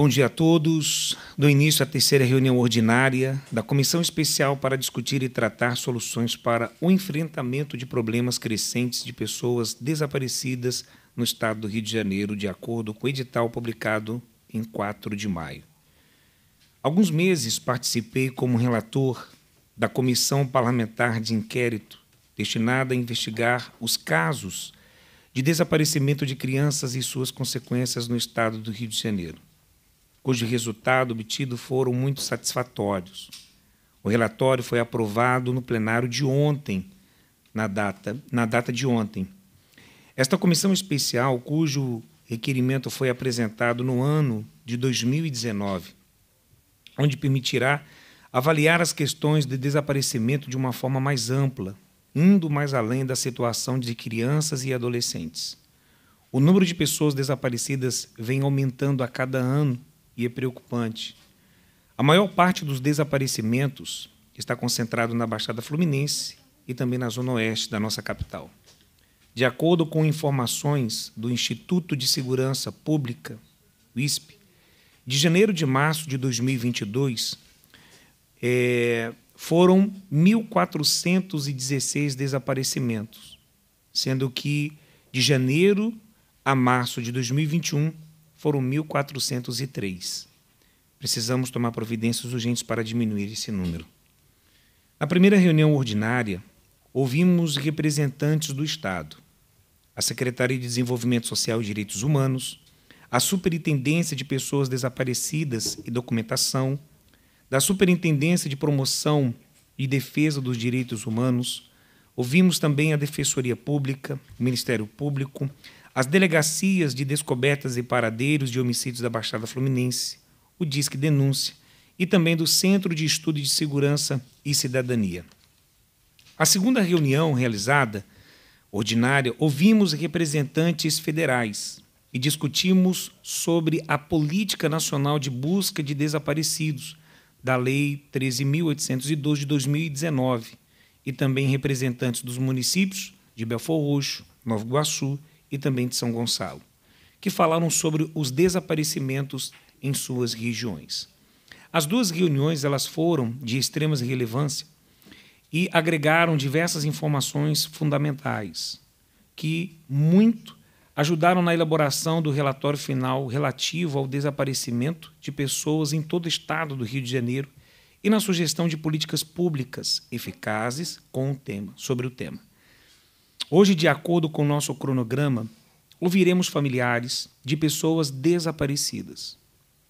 Bom dia a todos. Do início à terceira reunião ordinária da Comissão Especial para discutir e tratar soluções para o enfrentamento de problemas crescentes de pessoas desaparecidas no estado do Rio de Janeiro, de acordo com o edital publicado em 4 de maio. Alguns meses participei como relator da Comissão Parlamentar de Inquérito, destinada a investigar os casos de desaparecimento de crianças e suas consequências no estado do Rio de Janeiro cujo resultado obtido foram muito satisfatórios. O relatório foi aprovado no plenário de ontem, na data, na data de ontem. Esta comissão especial, cujo requerimento foi apresentado no ano de 2019, onde permitirá avaliar as questões de desaparecimento de uma forma mais ampla, indo mais além da situação de crianças e adolescentes. O número de pessoas desaparecidas vem aumentando a cada ano e é preocupante. A maior parte dos desaparecimentos está concentrado na Baixada Fluminense e também na zona oeste da nossa capital. De acordo com informações do Instituto de Segurança Pública, o ISP, de janeiro de março de 2022, é, foram 1.416 desaparecimentos, sendo que de janeiro a março de 2021 foram 1.403. Precisamos tomar providências urgentes para diminuir esse número. Na primeira reunião ordinária, ouvimos representantes do Estado, a Secretaria de Desenvolvimento Social e Direitos Humanos, a Superintendência de Pessoas Desaparecidas e Documentação, da Superintendência de Promoção e Defesa dos Direitos Humanos, ouvimos também a Defensoria Pública, o Ministério Público, as delegacias de descobertas e paradeiros de homicídios da Baixada Fluminense, o Disque Denúncia e também do Centro de Estudo de Segurança e Cidadania. A segunda reunião realizada, ordinária, ouvimos representantes federais e discutimos sobre a Política Nacional de Busca de Desaparecidos, da Lei 13.802 de 2019, e também representantes dos municípios de Belfor Roxo, Nova Iguaçu e também de São Gonçalo, que falaram sobre os desaparecimentos em suas regiões. As duas reuniões elas foram de extrema relevância e agregaram diversas informações fundamentais que muito ajudaram na elaboração do relatório final relativo ao desaparecimento de pessoas em todo o estado do Rio de Janeiro e na sugestão de políticas públicas eficazes com o tema, sobre o tema. Hoje, de acordo com nosso cronograma, ouviremos familiares de pessoas desaparecidas.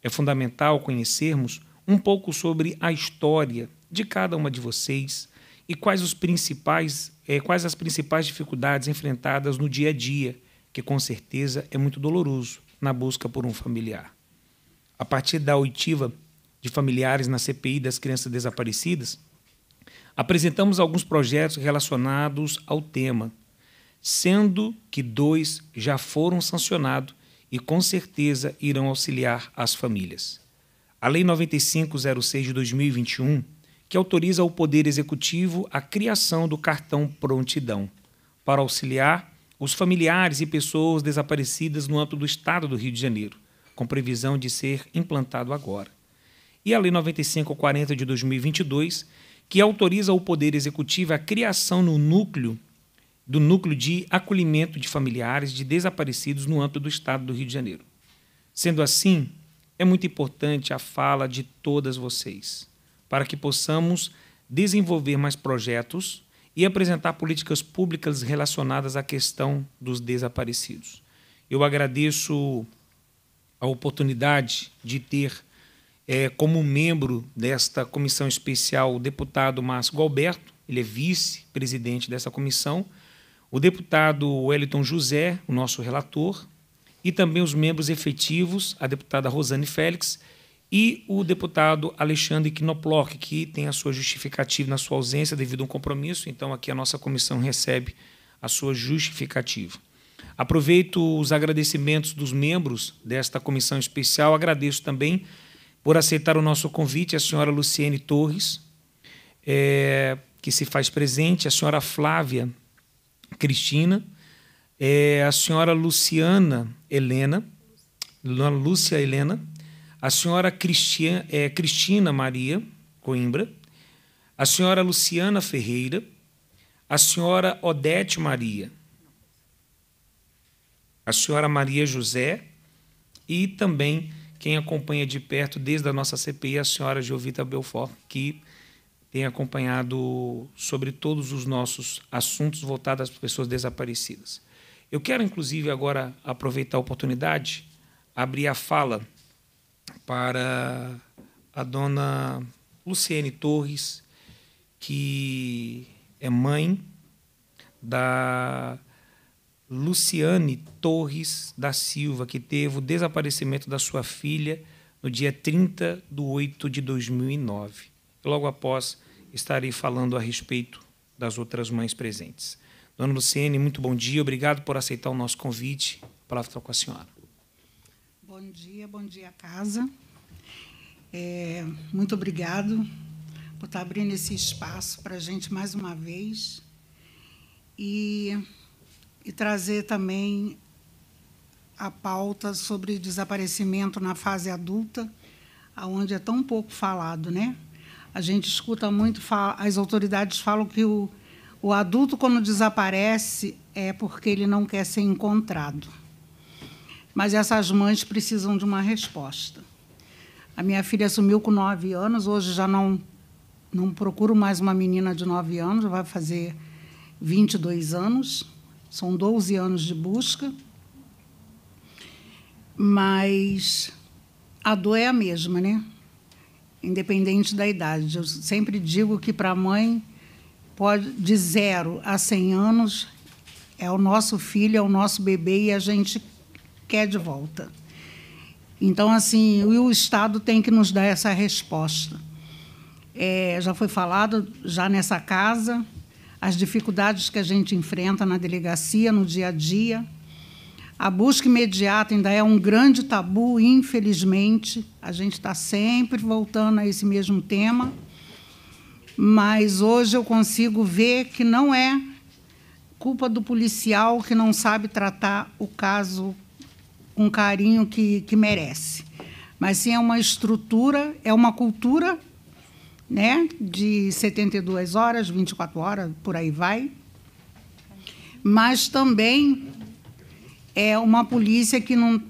É fundamental conhecermos um pouco sobre a história de cada uma de vocês e quais, os principais, eh, quais as principais dificuldades enfrentadas no dia a dia, que com certeza é muito doloroso na busca por um familiar. A partir da oitiva de familiares na CPI das crianças desaparecidas, apresentamos alguns projetos relacionados ao tema sendo que dois já foram sancionados e com certeza irão auxiliar as famílias. A Lei 9506 de 2021, que autoriza o Poder Executivo a criação do cartão Prontidão, para auxiliar os familiares e pessoas desaparecidas no âmbito do Estado do Rio de Janeiro, com previsão de ser implantado agora. E a Lei 9540 de 2022, que autoriza o Poder Executivo a criação no núcleo do Núcleo de Acolhimento de Familiares de Desaparecidos no âmbito do Estado do Rio de Janeiro. Sendo assim, é muito importante a fala de todas vocês, para que possamos desenvolver mais projetos e apresentar políticas públicas relacionadas à questão dos desaparecidos. Eu agradeço a oportunidade de ter é, como membro desta comissão especial o deputado Márcio Galberto, ele é vice-presidente dessa comissão, o deputado Wellington José, o nosso relator, e também os membros efetivos, a deputada Rosane Félix e o deputado Alexandre Knoploch, que tem a sua justificativa na sua ausência devido a um compromisso, então aqui a nossa comissão recebe a sua justificativa. Aproveito os agradecimentos dos membros desta comissão especial, agradeço também por aceitar o nosso convite a senhora Luciene Torres, é, que se faz presente, a senhora Flávia Cristina, é, a senhora Luciana Helena, Lúcia Helena, a senhora é, Cristina Maria Coimbra, a senhora Luciana Ferreira, a senhora Odete Maria, a senhora Maria José e também quem acompanha de perto desde a nossa CPI, a senhora Giovita Belfort, que tem acompanhado sobre todos os nossos assuntos voltados às pessoas desaparecidas. Eu quero, inclusive, agora aproveitar a oportunidade, abrir a fala para a dona Luciene Torres, que é mãe da Luciane Torres da Silva, que teve o desaparecimento da sua filha no dia 30 de 8 de 2009. Logo após, estarei falando a respeito das outras mães presentes. Dona Luciene, muito bom dia. Obrigado por aceitar o nosso convite. A palavra está com a senhora. Bom dia, bom dia, casa. É, muito obrigado por estar abrindo esse espaço para a gente mais uma vez e, e trazer também a pauta sobre desaparecimento na fase adulta, aonde é tão pouco falado, né? A gente escuta muito, as autoridades falam que o, o adulto, quando desaparece, é porque ele não quer ser encontrado. Mas essas mães precisam de uma resposta. A minha filha sumiu com nove anos, hoje já não, não procuro mais uma menina de nove anos, vai fazer 22 anos, são 12 anos de busca. Mas a dor é a mesma, né? independente da idade. Eu sempre digo que para a mãe, pode, de zero a 100 anos, é o nosso filho, é o nosso bebê e a gente quer de volta. Então, assim, o Estado tem que nos dar essa resposta. É, já foi falado, já nessa casa, as dificuldades que a gente enfrenta na delegacia, no dia a dia a busca imediata ainda é um grande tabu, infelizmente. A gente está sempre voltando a esse mesmo tema. Mas hoje eu consigo ver que não é culpa do policial que não sabe tratar o caso com carinho que, que merece. Mas sim é uma estrutura, é uma cultura né, de 72 horas, 24 horas, por aí vai. Mas também é uma polícia que não,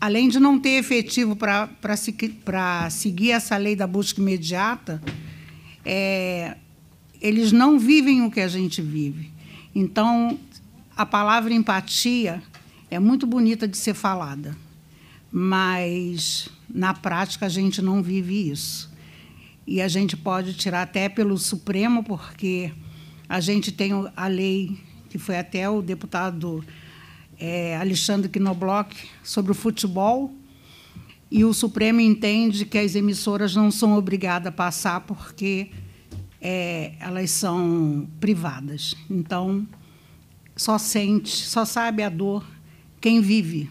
além de não ter efetivo para seguir essa lei da busca imediata, é, eles não vivem o que a gente vive. Então, a palavra empatia é muito bonita de ser falada, mas na prática a gente não vive isso. E a gente pode tirar até pelo Supremo, porque a gente tem a lei, que foi até o deputado é, Alexandre Knobloch sobre o futebol e o Supremo entende que as emissoras não são obrigadas a passar porque é, elas são privadas. Então, só sente, só sabe a dor quem vive.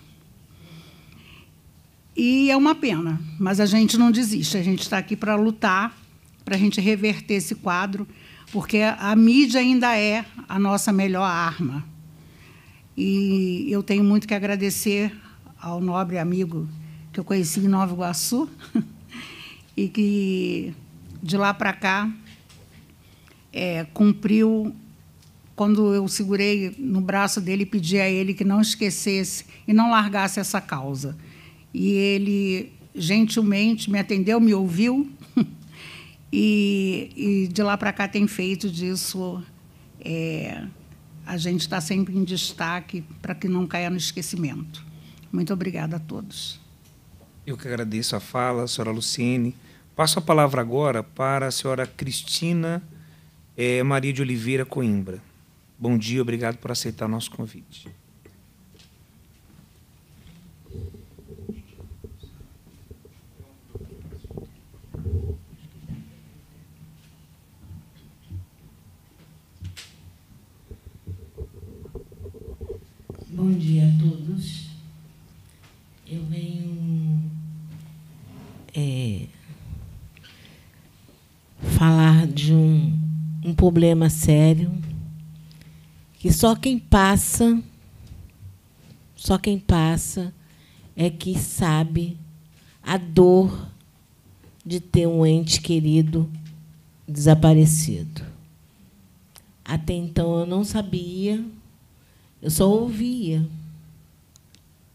E é uma pena, mas a gente não desiste, a gente está aqui para lutar, para a gente reverter esse quadro, porque a mídia ainda é a nossa melhor arma. E eu tenho muito que agradecer ao nobre amigo que eu conheci em Nova Iguaçu e que de lá para cá é, cumpriu quando eu segurei no braço dele e pedi a ele que não esquecesse e não largasse essa causa. E ele gentilmente me atendeu, me ouviu e, e de lá para cá tem feito disso é, a gente está sempre em destaque para que não caia no esquecimento. Muito obrigada a todos. Eu que agradeço a fala, a senhora Luciene. Passo a palavra agora para a senhora Cristina eh, Maria de Oliveira Coimbra. Bom dia, obrigado por aceitar nosso convite. Bom dia a todos. Eu venho é, falar de um, um problema sério que só quem passa, só quem passa é que sabe a dor de ter um ente querido desaparecido. Até então eu não sabia eu só ouvia.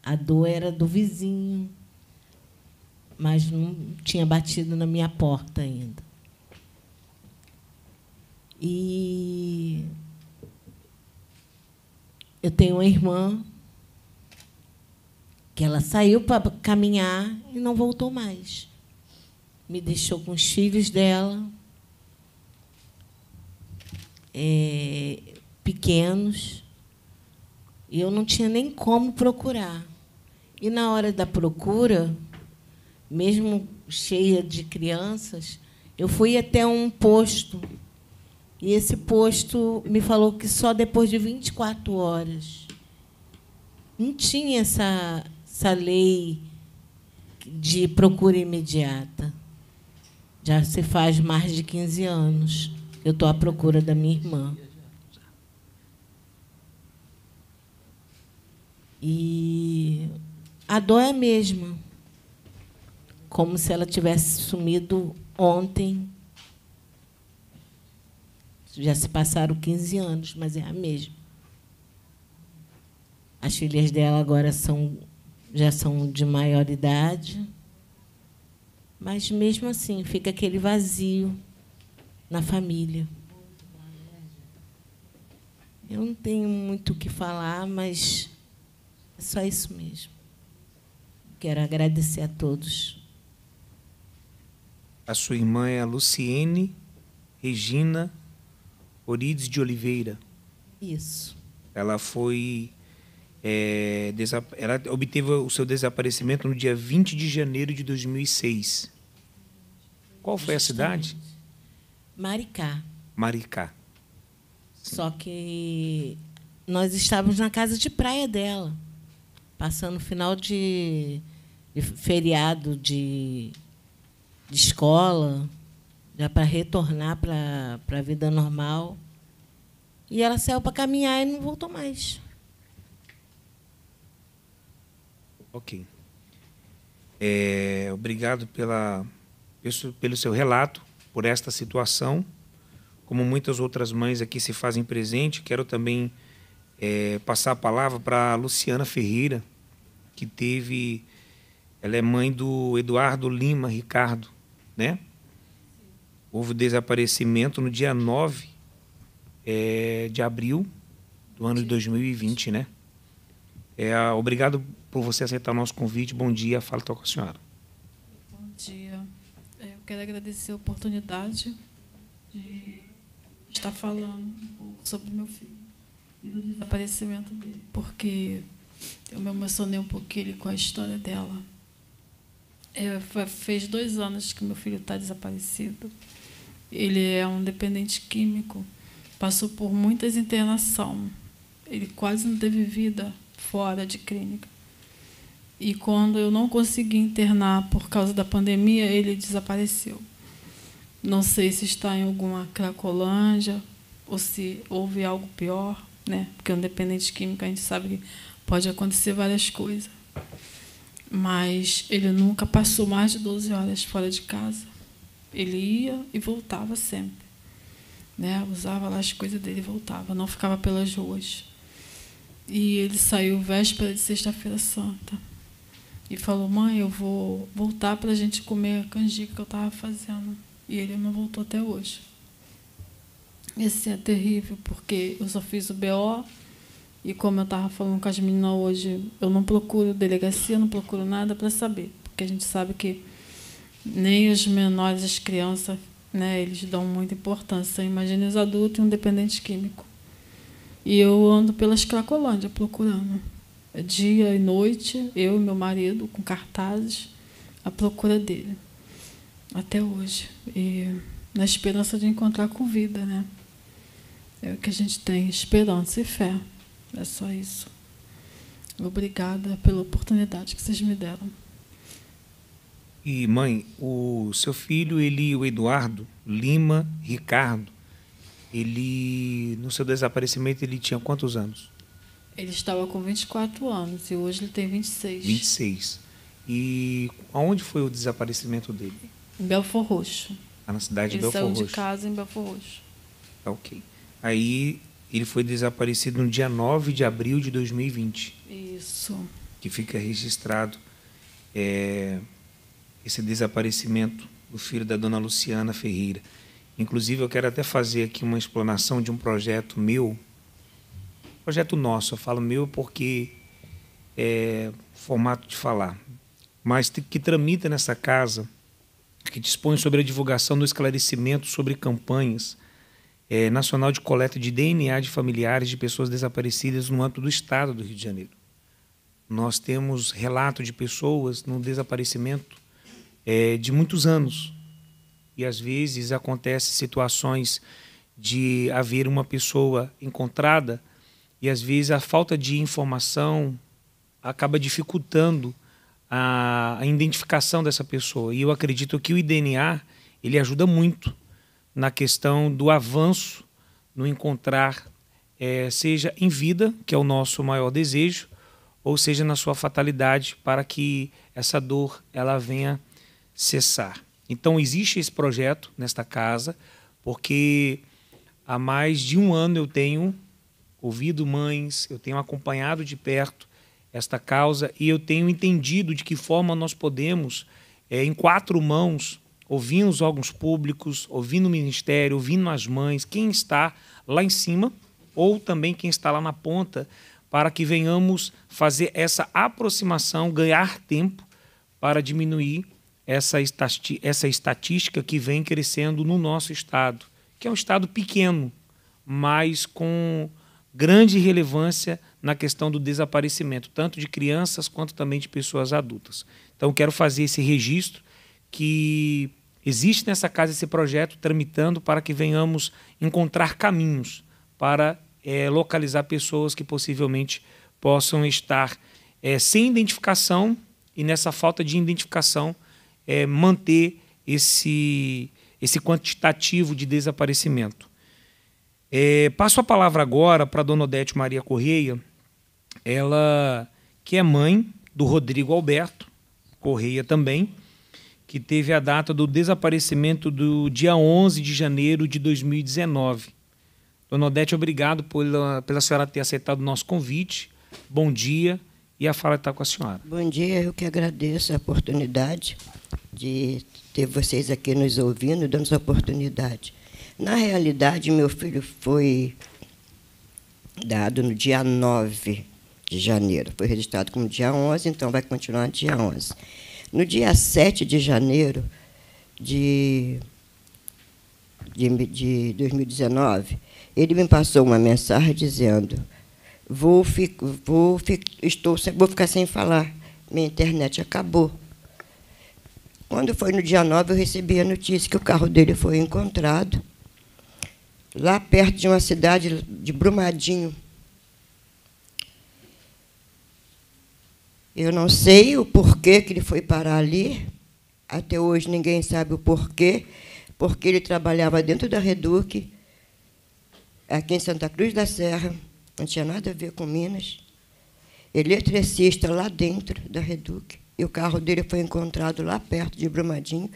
A dor era do vizinho, mas não tinha batido na minha porta ainda. E eu tenho uma irmã que ela saiu para caminhar e não voltou mais. Me deixou com os filhos dela, é, pequenos. E eu não tinha nem como procurar. E na hora da procura, mesmo cheia de crianças, eu fui até um posto. E esse posto me falou que só depois de 24 horas. Não tinha essa, essa lei de procura imediata. Já se faz mais de 15 anos. Eu estou à procura da minha irmã. E a dor é a mesma, como se ela tivesse sumido ontem. Já se passaram 15 anos, mas é a mesma. As filhas dela agora são, já são de maior idade, mas mesmo assim fica aquele vazio na família. Eu não tenho muito o que falar, mas é só isso mesmo. Quero agradecer a todos. A sua irmã é a Luciene Regina Orides de Oliveira. Isso. Ela foi. É, ela obteve o seu desaparecimento no dia 20 de janeiro de 2006. Qual foi Justamente. a cidade? Maricá. Maricá. Sim. Só que nós estávamos na casa de praia dela passando final de, de feriado de, de escola, já para retornar para a vida normal. E ela saiu para caminhar e não voltou mais. Ok. É, obrigado pela, pelo seu relato, por esta situação. Como muitas outras mães aqui se fazem presente, quero também é, passar a palavra para Luciana Ferreira, que teve. Ela é mãe do Eduardo Lima Ricardo, né? Houve o desaparecimento no dia 9 é, de abril do ano de 2020, né? É, obrigado por você aceitar o nosso convite. Bom dia, fala com a senhora. Bom dia. É, eu quero agradecer a oportunidade de estar falando sobre meu filho do desaparecimento dele, porque eu me emocionei um pouquinho com a história dela. É, fez dois anos que meu filho está desaparecido. Ele é um dependente químico, passou por muitas internações. Ele quase não teve vida fora de clínica. E quando eu não consegui internar por causa da pandemia, ele desapareceu. Não sei se está em alguma cracolândia ou se houve algo pior, né? Porque é um dependente químico a gente sabe que pode acontecer várias coisas. Mas ele nunca passou mais de 12 horas fora de casa. Ele ia e voltava sempre. Né? Usava lá as coisas dele e voltava, não ficava pelas ruas. E ele saiu véspera de sexta-feira santa. E falou, mãe, eu vou voltar para a gente comer a canjica que eu estava fazendo. E ele não voltou até hoje. Esse é terrível, porque eu só fiz o BO e como eu estava falando com as meninas hoje, eu não procuro delegacia, não procuro nada para saber, porque a gente sabe que nem os menores, as crianças, né, eles dão muita importância. Imagina os adultos e um dependente químico. E eu ando pela Escracolândia procurando, é dia e noite, eu e meu marido, com cartazes, à procura dele, até hoje. E na esperança de encontrar com vida, né? É o que a gente tem, esperança e fé. É só isso. Obrigada pela oportunidade que vocês me deram. E mãe, o seu filho, ele, o Eduardo Lima Ricardo, ele no seu desaparecimento ele tinha quantos anos? Ele estava com 24 anos e hoje ele tem 26. 26. E aonde foi o desaparecimento dele? Em Belfor Roxo. Ah, na cidade ele de Belfor Roxo. Ele saiu de casa em Belfor Roxo. Tá ok. Aí ele foi desaparecido no dia 9 de abril de 2020. Isso. Que fica registrado é, esse desaparecimento do filho da dona Luciana Ferreira. Inclusive, eu quero até fazer aqui uma explanação de um projeto meu, projeto nosso, eu falo meu porque é formato de falar, mas que tramita nessa casa, que dispõe sobre a divulgação do esclarecimento sobre campanhas é, nacional de coleta de DNA de familiares de pessoas desaparecidas no âmbito do Estado do Rio de Janeiro. Nós temos relato de pessoas no desaparecimento é, de muitos anos. E às vezes acontecem situações de haver uma pessoa encontrada e às vezes a falta de informação acaba dificultando a, a identificação dessa pessoa. E eu acredito que o DNA ele ajuda muito na questão do avanço no encontrar, é, seja em vida, que é o nosso maior desejo, ou seja na sua fatalidade, para que essa dor ela venha cessar. Então existe esse projeto nesta casa, porque há mais de um ano eu tenho ouvido mães, eu tenho acompanhado de perto esta causa e eu tenho entendido de que forma nós podemos, é, em quatro mãos, ouvindo os órgãos públicos, ouvindo o ministério, ouvindo as mães, quem está lá em cima ou também quem está lá na ponta, para que venhamos fazer essa aproximação, ganhar tempo para diminuir essa, estati essa estatística que vem crescendo no nosso estado, que é um estado pequeno, mas com grande relevância na questão do desaparecimento, tanto de crianças quanto também de pessoas adultas. Então, quero fazer esse registro que Existe nessa casa esse projeto tramitando para que venhamos encontrar caminhos para é, localizar pessoas que possivelmente possam estar é, sem identificação e nessa falta de identificação é, manter esse, esse quantitativo de desaparecimento. passo a palavra agora para a dona Odete Maria Correia, ela que é mãe do Rodrigo Alberto Correia também, que teve a data do desaparecimento do dia 11 de janeiro de 2019. Dona Odete, obrigado pela, pela senhora ter aceitado o nosso convite. Bom dia e a fala está com a senhora. Bom dia, eu que agradeço a oportunidade de ter vocês aqui nos ouvindo, dando essa oportunidade. Na realidade, meu filho foi dado no dia 9 de janeiro. Foi registrado como dia 11, então vai continuar dia 11. No dia 7 de janeiro de, de, de 2019, ele me passou uma mensagem dizendo: vou, fico, vou, fico, estou, vou ficar sem falar, minha internet acabou. Quando foi no dia 9, eu recebi a notícia que o carro dele foi encontrado lá perto de uma cidade de Brumadinho, Eu não sei o porquê que ele foi parar ali. Até hoje ninguém sabe o porquê, porque ele trabalhava dentro da Reduc, aqui em Santa Cruz da Serra, não tinha nada a ver com Minas. Eletricista é lá dentro da Reduc. E o carro dele foi encontrado lá perto de Brumadinho.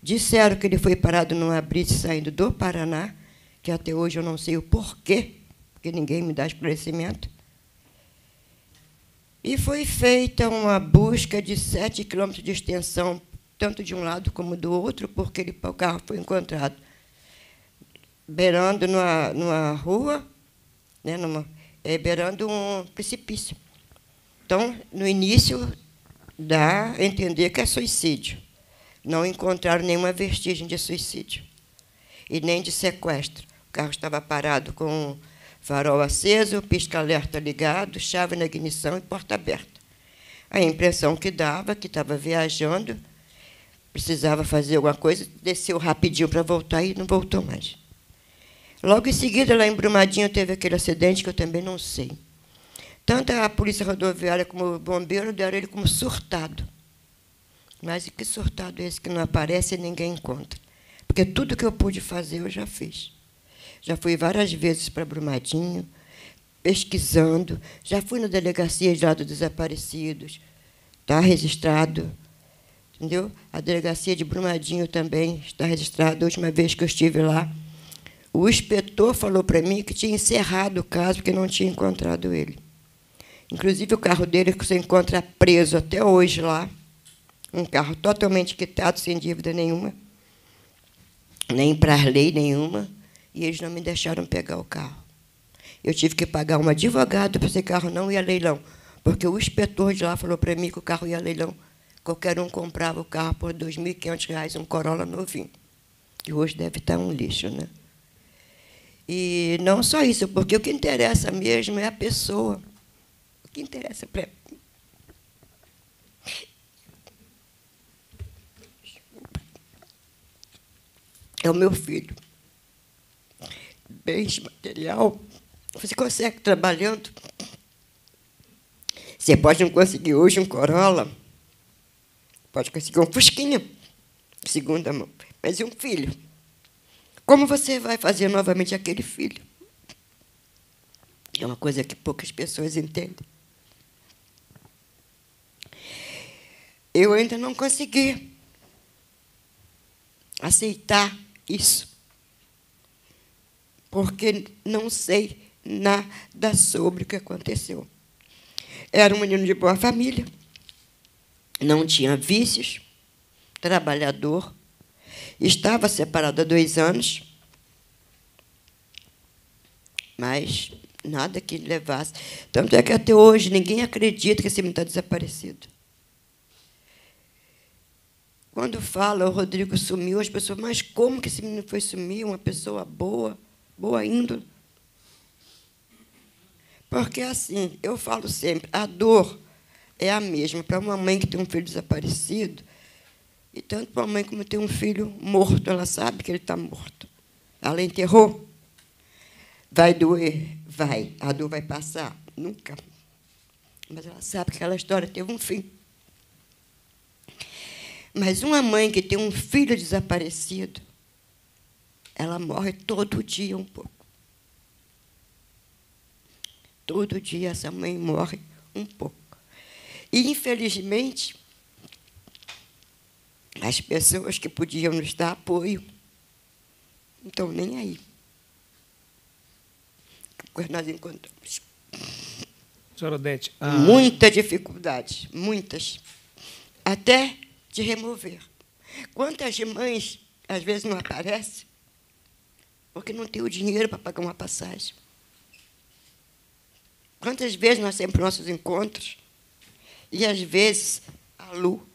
Disseram que ele foi parado numa brite saindo do Paraná, que até hoje eu não sei o porquê, porque ninguém me dá esclarecimento. E foi feita uma busca de 7 quilômetros de extensão, tanto de um lado como do outro, porque ele, o carro foi encontrado beirando numa, numa rua, né, numa, é, beirando um precipício. Então, no início, dá a entender que é suicídio. Não encontraram nenhuma vestígio de suicídio e nem de sequestro. O carro estava parado com Farol aceso, pisca-alerta ligado, chave na ignição e porta aberta. A impressão que dava que estava viajando, precisava fazer alguma coisa, desceu rapidinho para voltar e não voltou mais. Logo em seguida, lá em Brumadinho, teve aquele acidente que eu também não sei. Tanto a polícia rodoviária como o bombeiro deram ele como surtado. Mas e que surtado é esse que não aparece e ninguém encontra? Porque tudo que eu pude fazer, eu já fiz já fui várias vezes para Brumadinho, pesquisando, já fui na delegacia de lado dos desaparecidos, está registrado. Entendeu? A delegacia de Brumadinho também está registrada. A última vez que eu estive lá, o inspetor falou para mim que tinha encerrado o caso, porque não tinha encontrado ele. Inclusive, o carro dele que você encontra preso até hoje lá, um carro totalmente quitado, sem dívida nenhuma, nem para lei nenhuma. E eles não me deixaram pegar o carro. Eu tive que pagar um advogado para esse carro não ir a leilão, porque o inspetor de lá falou para mim que o carro ia a leilão. Qualquer um comprava o carro por R$ 2.500, um Corolla novinho, que hoje deve estar tá um lixo, né? E não só isso, porque o que interessa mesmo é a pessoa. O que interessa para é o meu filho bens, material, você consegue trabalhando. Você pode não conseguir hoje um Corolla, pode conseguir um Fusquinha, segunda mão, mas e um filho? Como você vai fazer novamente aquele filho? É uma coisa que poucas pessoas entendem. Eu ainda não consegui aceitar isso porque não sei nada sobre o que aconteceu. Era um menino de boa família, não tinha vícios, trabalhador, estava separado há dois anos, mas nada que levasse. Tanto é que até hoje ninguém acredita que esse menino está desaparecido. Quando fala o Rodrigo sumiu, as pessoas, mas como que esse menino foi sumir? Uma pessoa boa boa índole. Porque assim, eu falo sempre, a dor é a mesma para uma mãe que tem um filho desaparecido, e tanto para uma mãe como tem um filho morto, ela sabe que ele está morto. Ela enterrou. Vai doer? Vai. A dor vai passar? Nunca. Mas ela sabe que aquela história teve um fim. Mas uma mãe que tem um filho desaparecido, ela morre todo dia um pouco. Todo dia essa mãe morre um pouco. E, infelizmente, as pessoas que podiam nos dar apoio não estão nem aí. Porque nós encontramos. Senhora Odete, Muita dificuldade, muitas. Até de remover. Quantas mães, às vezes, não aparecem porque não tem o dinheiro para pagar uma passagem. Quantas vezes nós temos nossos encontros e, às vezes, a Lu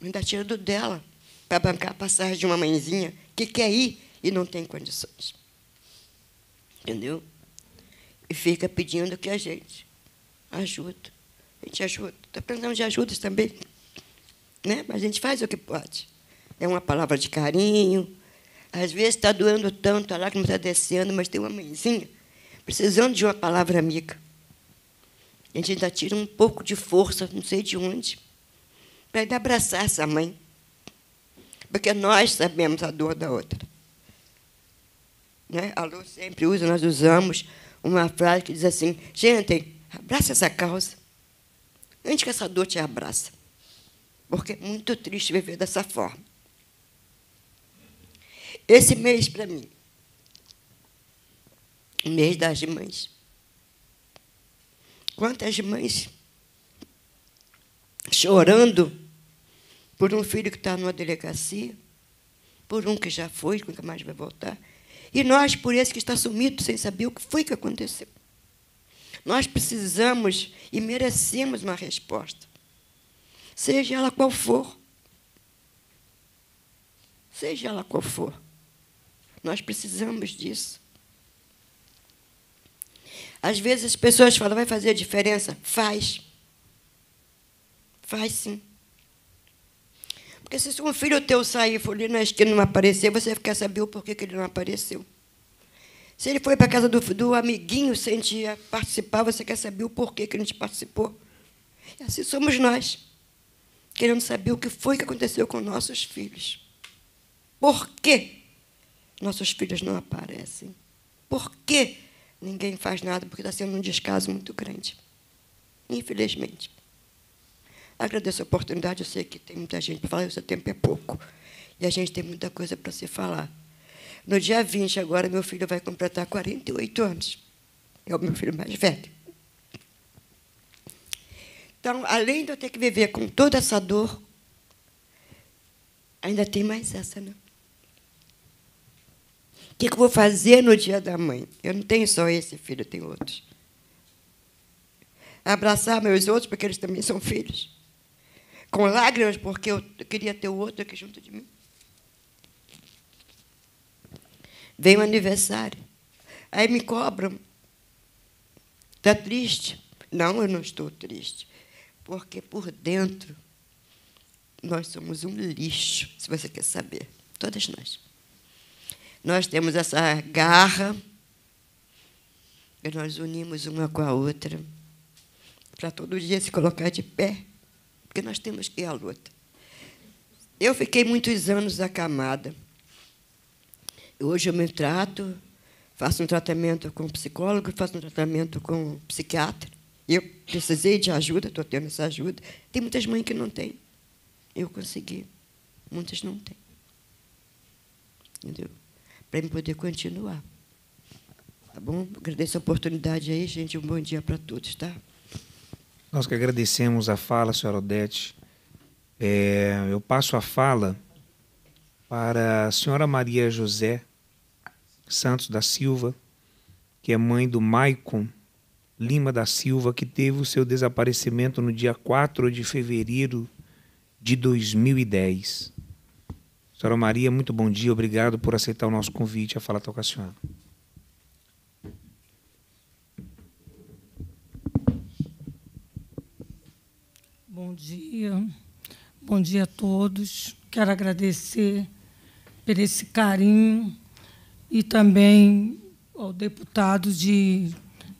ainda tira do dela para bancar a passagem de uma mãezinha que quer ir e não tem condições. Entendeu? E fica pedindo que a gente ajude. A gente ajuda. Está precisando de ajudas também. Né? Mas a gente faz o que pode. É uma palavra de carinho, às vezes está doendo tanto, a lágrima está descendo, mas tem uma mãezinha precisando de uma palavra amiga. A gente ainda tira um pouco de força, não sei de onde, para ainda abraçar essa mãe. Porque nós sabemos a dor da outra. Né? A Lu sempre usa, nós usamos uma frase que diz assim: gente, abraça essa causa. Antes que essa dor te abraça. Porque é muito triste viver dessa forma esse mês para mim. O mês das mães. Quantas mães chorando por um filho que está numa delegacia, por um que já foi, que nunca mais vai voltar, e nós por esse que está sumido sem saber o que foi que aconteceu. Nós precisamos e merecemos uma resposta, seja ela qual for. Seja ela qual for. Nós precisamos disso. Às vezes as pessoas falam, vai fazer a diferença? Faz. Faz sim. Porque se um filho teu sair for ali na esquina e não aparecer, você quer saber o porquê que ele não apareceu. Se ele foi para a casa do, do amiguinho sem te participar, você quer saber o porquê que ele não te participou. E assim somos nós, querendo saber o que foi que aconteceu com nossos filhos. Por quê? nossos filhos não aparecem? Por que ninguém faz nada? Porque está sendo um descaso muito grande. Infelizmente. Agradeço a oportunidade, eu sei que tem muita gente para falar, o seu tempo é pouco. E a gente tem muita coisa para se falar. No dia 20, agora, meu filho vai completar 48 anos. É o meu filho mais velho. Então, além de eu ter que viver com toda essa dor, ainda tem mais essa, né? que, que eu vou fazer no dia da mãe? Eu não tenho só esse filho, eu tenho outros. Abraçar meus outros, porque eles também são filhos. Com lágrimas, porque eu queria ter o outro aqui junto de mim. Vem o aniversário. Aí me cobram. Está triste? Não, eu não estou triste. Porque por dentro nós somos um lixo, se você quer saber. Todas nós nós temos essa garra e nós unimos uma com a outra para todo dia se colocar de pé, porque nós temos que ir à luta. Eu fiquei muitos anos acamada. Hoje eu me trato, faço um tratamento com psicólogo, faço um tratamento com psiquiatra. Eu precisei de ajuda, estou tendo essa ajuda. Tem muitas mães que não têm. Eu consegui. Muitas não têm. Entendeu? para eu poder continuar. Tá bom? Agradeço a oportunidade aí, gente. Um bom dia para todos, tá? Nós que agradecemos a fala, senhora Odete. É, eu passo a fala para a senhora Maria José Santos da Silva, que é mãe do Maicon Lima da Silva, que teve o seu desaparecimento no dia 4 de fevereiro de 2010. Carol Maria, muito bom dia. Obrigado por aceitar o nosso convite a falar com Cassiano. Bom dia. Bom dia a todos. Quero agradecer por esse carinho e também ao deputado de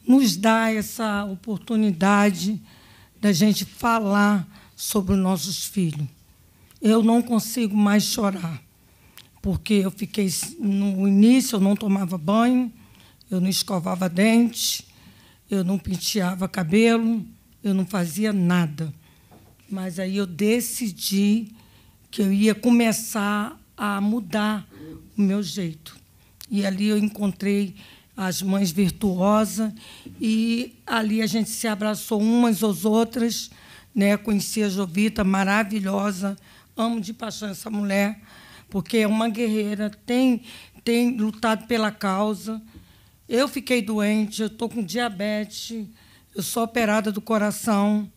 nos dar essa oportunidade da gente falar sobre os nossos filhos eu não consigo mais chorar, porque eu fiquei no início eu não tomava banho, eu não escovava dente, eu não penteava cabelo, eu não fazia nada. Mas aí eu decidi que eu ia começar a mudar o meu jeito. E ali eu encontrei as mães virtuosas e ali a gente se abraçou umas às outras, né? Conheci a Jovita maravilhosa amo de paixão essa mulher, porque é uma guerreira, tem, tem lutado pela causa. Eu fiquei doente, eu estou com diabetes, eu sou operada do coração.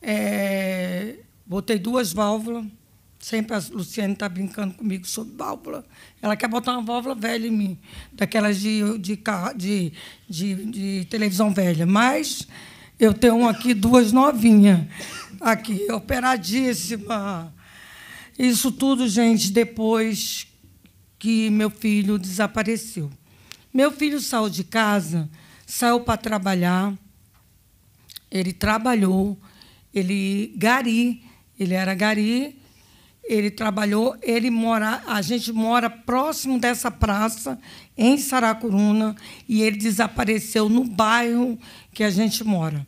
É, botei duas válvulas. Sempre a Luciane está brincando comigo sobre válvula. Ela quer botar uma válvula velha em mim, daquelas de, de, de, de, de televisão velha. Mas eu tenho aqui duas novinhas aqui, operadíssima. Isso tudo, gente, depois que meu filho desapareceu. Meu filho saiu de casa, saiu para trabalhar. Ele trabalhou, ele gari, ele era gari, ele trabalhou, ele mora, a gente mora próximo dessa praça em Saracuruna e ele desapareceu no bairro que a gente mora.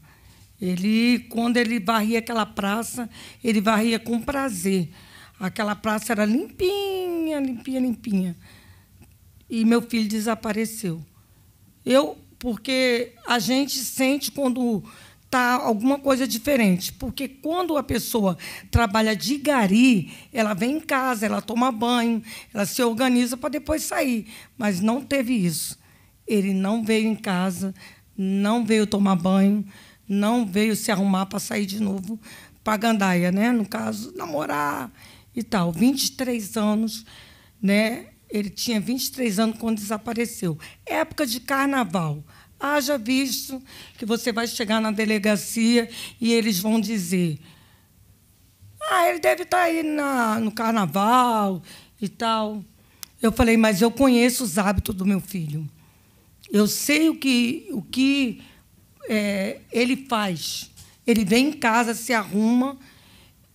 Ele, quando ele varria aquela praça, ele varria com prazer. Aquela praça era limpinha, limpinha, limpinha. E meu filho desapareceu. Eu, porque a gente sente quando está alguma coisa diferente. Porque quando a pessoa trabalha de gari, ela vem em casa, ela toma banho, ela se organiza para depois sair. Mas não teve isso. Ele não veio em casa, não veio tomar banho, não veio se arrumar para sair de novo para Gandaia, né? No caso, namorar e tal. 23 anos, né? Ele tinha 23 anos quando desapareceu. Época de carnaval. Haja visto que você vai chegar na delegacia e eles vão dizer: Ah, ele deve estar tá aí na, no carnaval e tal. Eu falei: Mas eu conheço os hábitos do meu filho. Eu sei o que, o que é, ele faz. Ele vem em casa, se arruma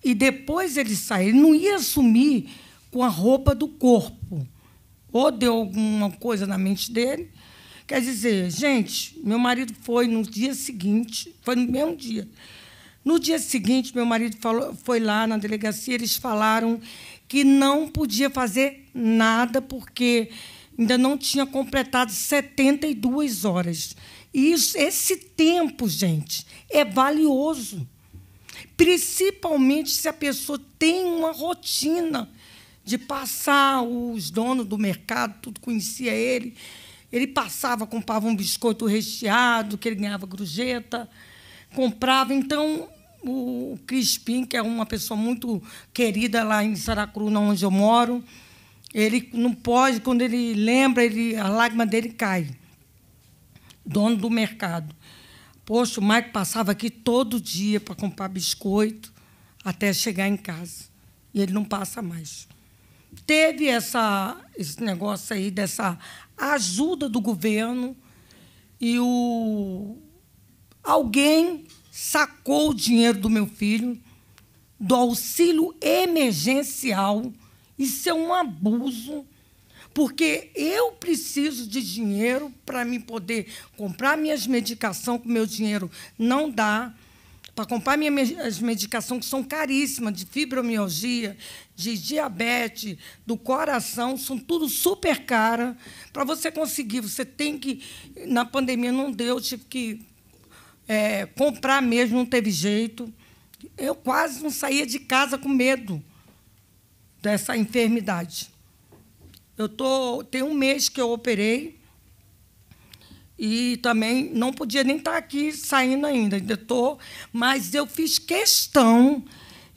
e depois ele sai. Ele não ia sumir com a roupa do corpo. Ou deu alguma coisa na mente dele. Quer dizer, gente, meu marido foi no dia seguinte, foi no mesmo dia. No dia seguinte, meu marido falou, foi lá na delegacia, eles falaram que não podia fazer nada porque ainda não tinha completado 72 horas. E isso, esse tempo, gente, é valioso. Principalmente se a pessoa tem uma rotina de passar os donos do mercado, tudo conhecia ele. Ele passava, comprava um biscoito recheado, que ele ganhava grujeta, comprava. Então, o Crispim, que é uma pessoa muito querida lá em Saracruna, onde eu moro, ele não pode, quando ele lembra, ele, a lágrima dele cai dono do mercado. Poxa, o Maico passava aqui todo dia para comprar biscoito até chegar em casa. E ele não passa mais. Teve essa, esse negócio aí dessa ajuda do governo e o, alguém sacou o dinheiro do meu filho do auxílio emergencial. Isso é um abuso porque eu preciso de dinheiro para me poder comprar minhas medicações, Com meu dinheiro não dá, para comprar minhas medicações que são caríssimas, de fibromialgia, de diabetes, do coração, são tudo super cara. Para você conseguir, você tem que. Na pandemia não deu, eu tive que é, comprar mesmo, não teve jeito. Eu quase não saía de casa com medo dessa enfermidade. Eu tô, tem um mês que eu operei e também não podia nem estar tá aqui saindo ainda, ainda tô, mas eu fiz questão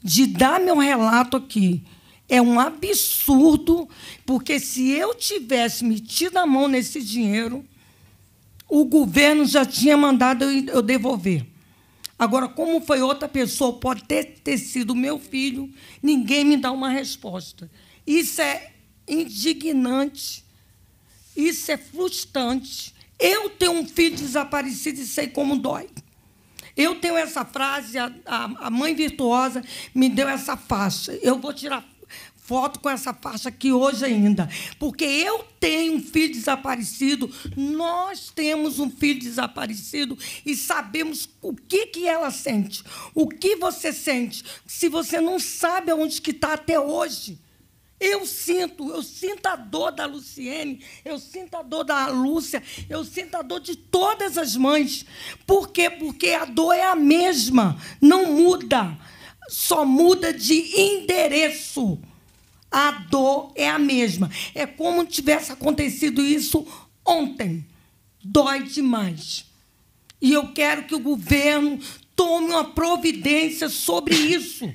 de dar meu relato aqui. É um absurdo, porque se eu tivesse metido a mão nesse dinheiro, o governo já tinha mandado eu devolver. Agora, como foi outra pessoa, pode ter, ter sido meu filho, ninguém me dá uma resposta. Isso é indignante, isso é frustrante. Eu tenho um filho desaparecido e sei como dói. Eu tenho essa frase, a, a, mãe virtuosa me deu essa faixa. Eu vou tirar foto com essa faixa aqui hoje ainda. Porque eu tenho um filho desaparecido, nós temos um filho desaparecido e sabemos o que, que ela sente, o que você sente, se você não sabe aonde que está até hoje. Eu sinto, eu sinto a dor da Luciene, eu sinto a dor da Lúcia, eu sinto a dor de todas as mães. Por quê? Porque a dor é a mesma, não muda, só muda de endereço. A dor é a mesma. É como tivesse acontecido isso ontem. Dói demais. E eu quero que o governo tome uma providência sobre isso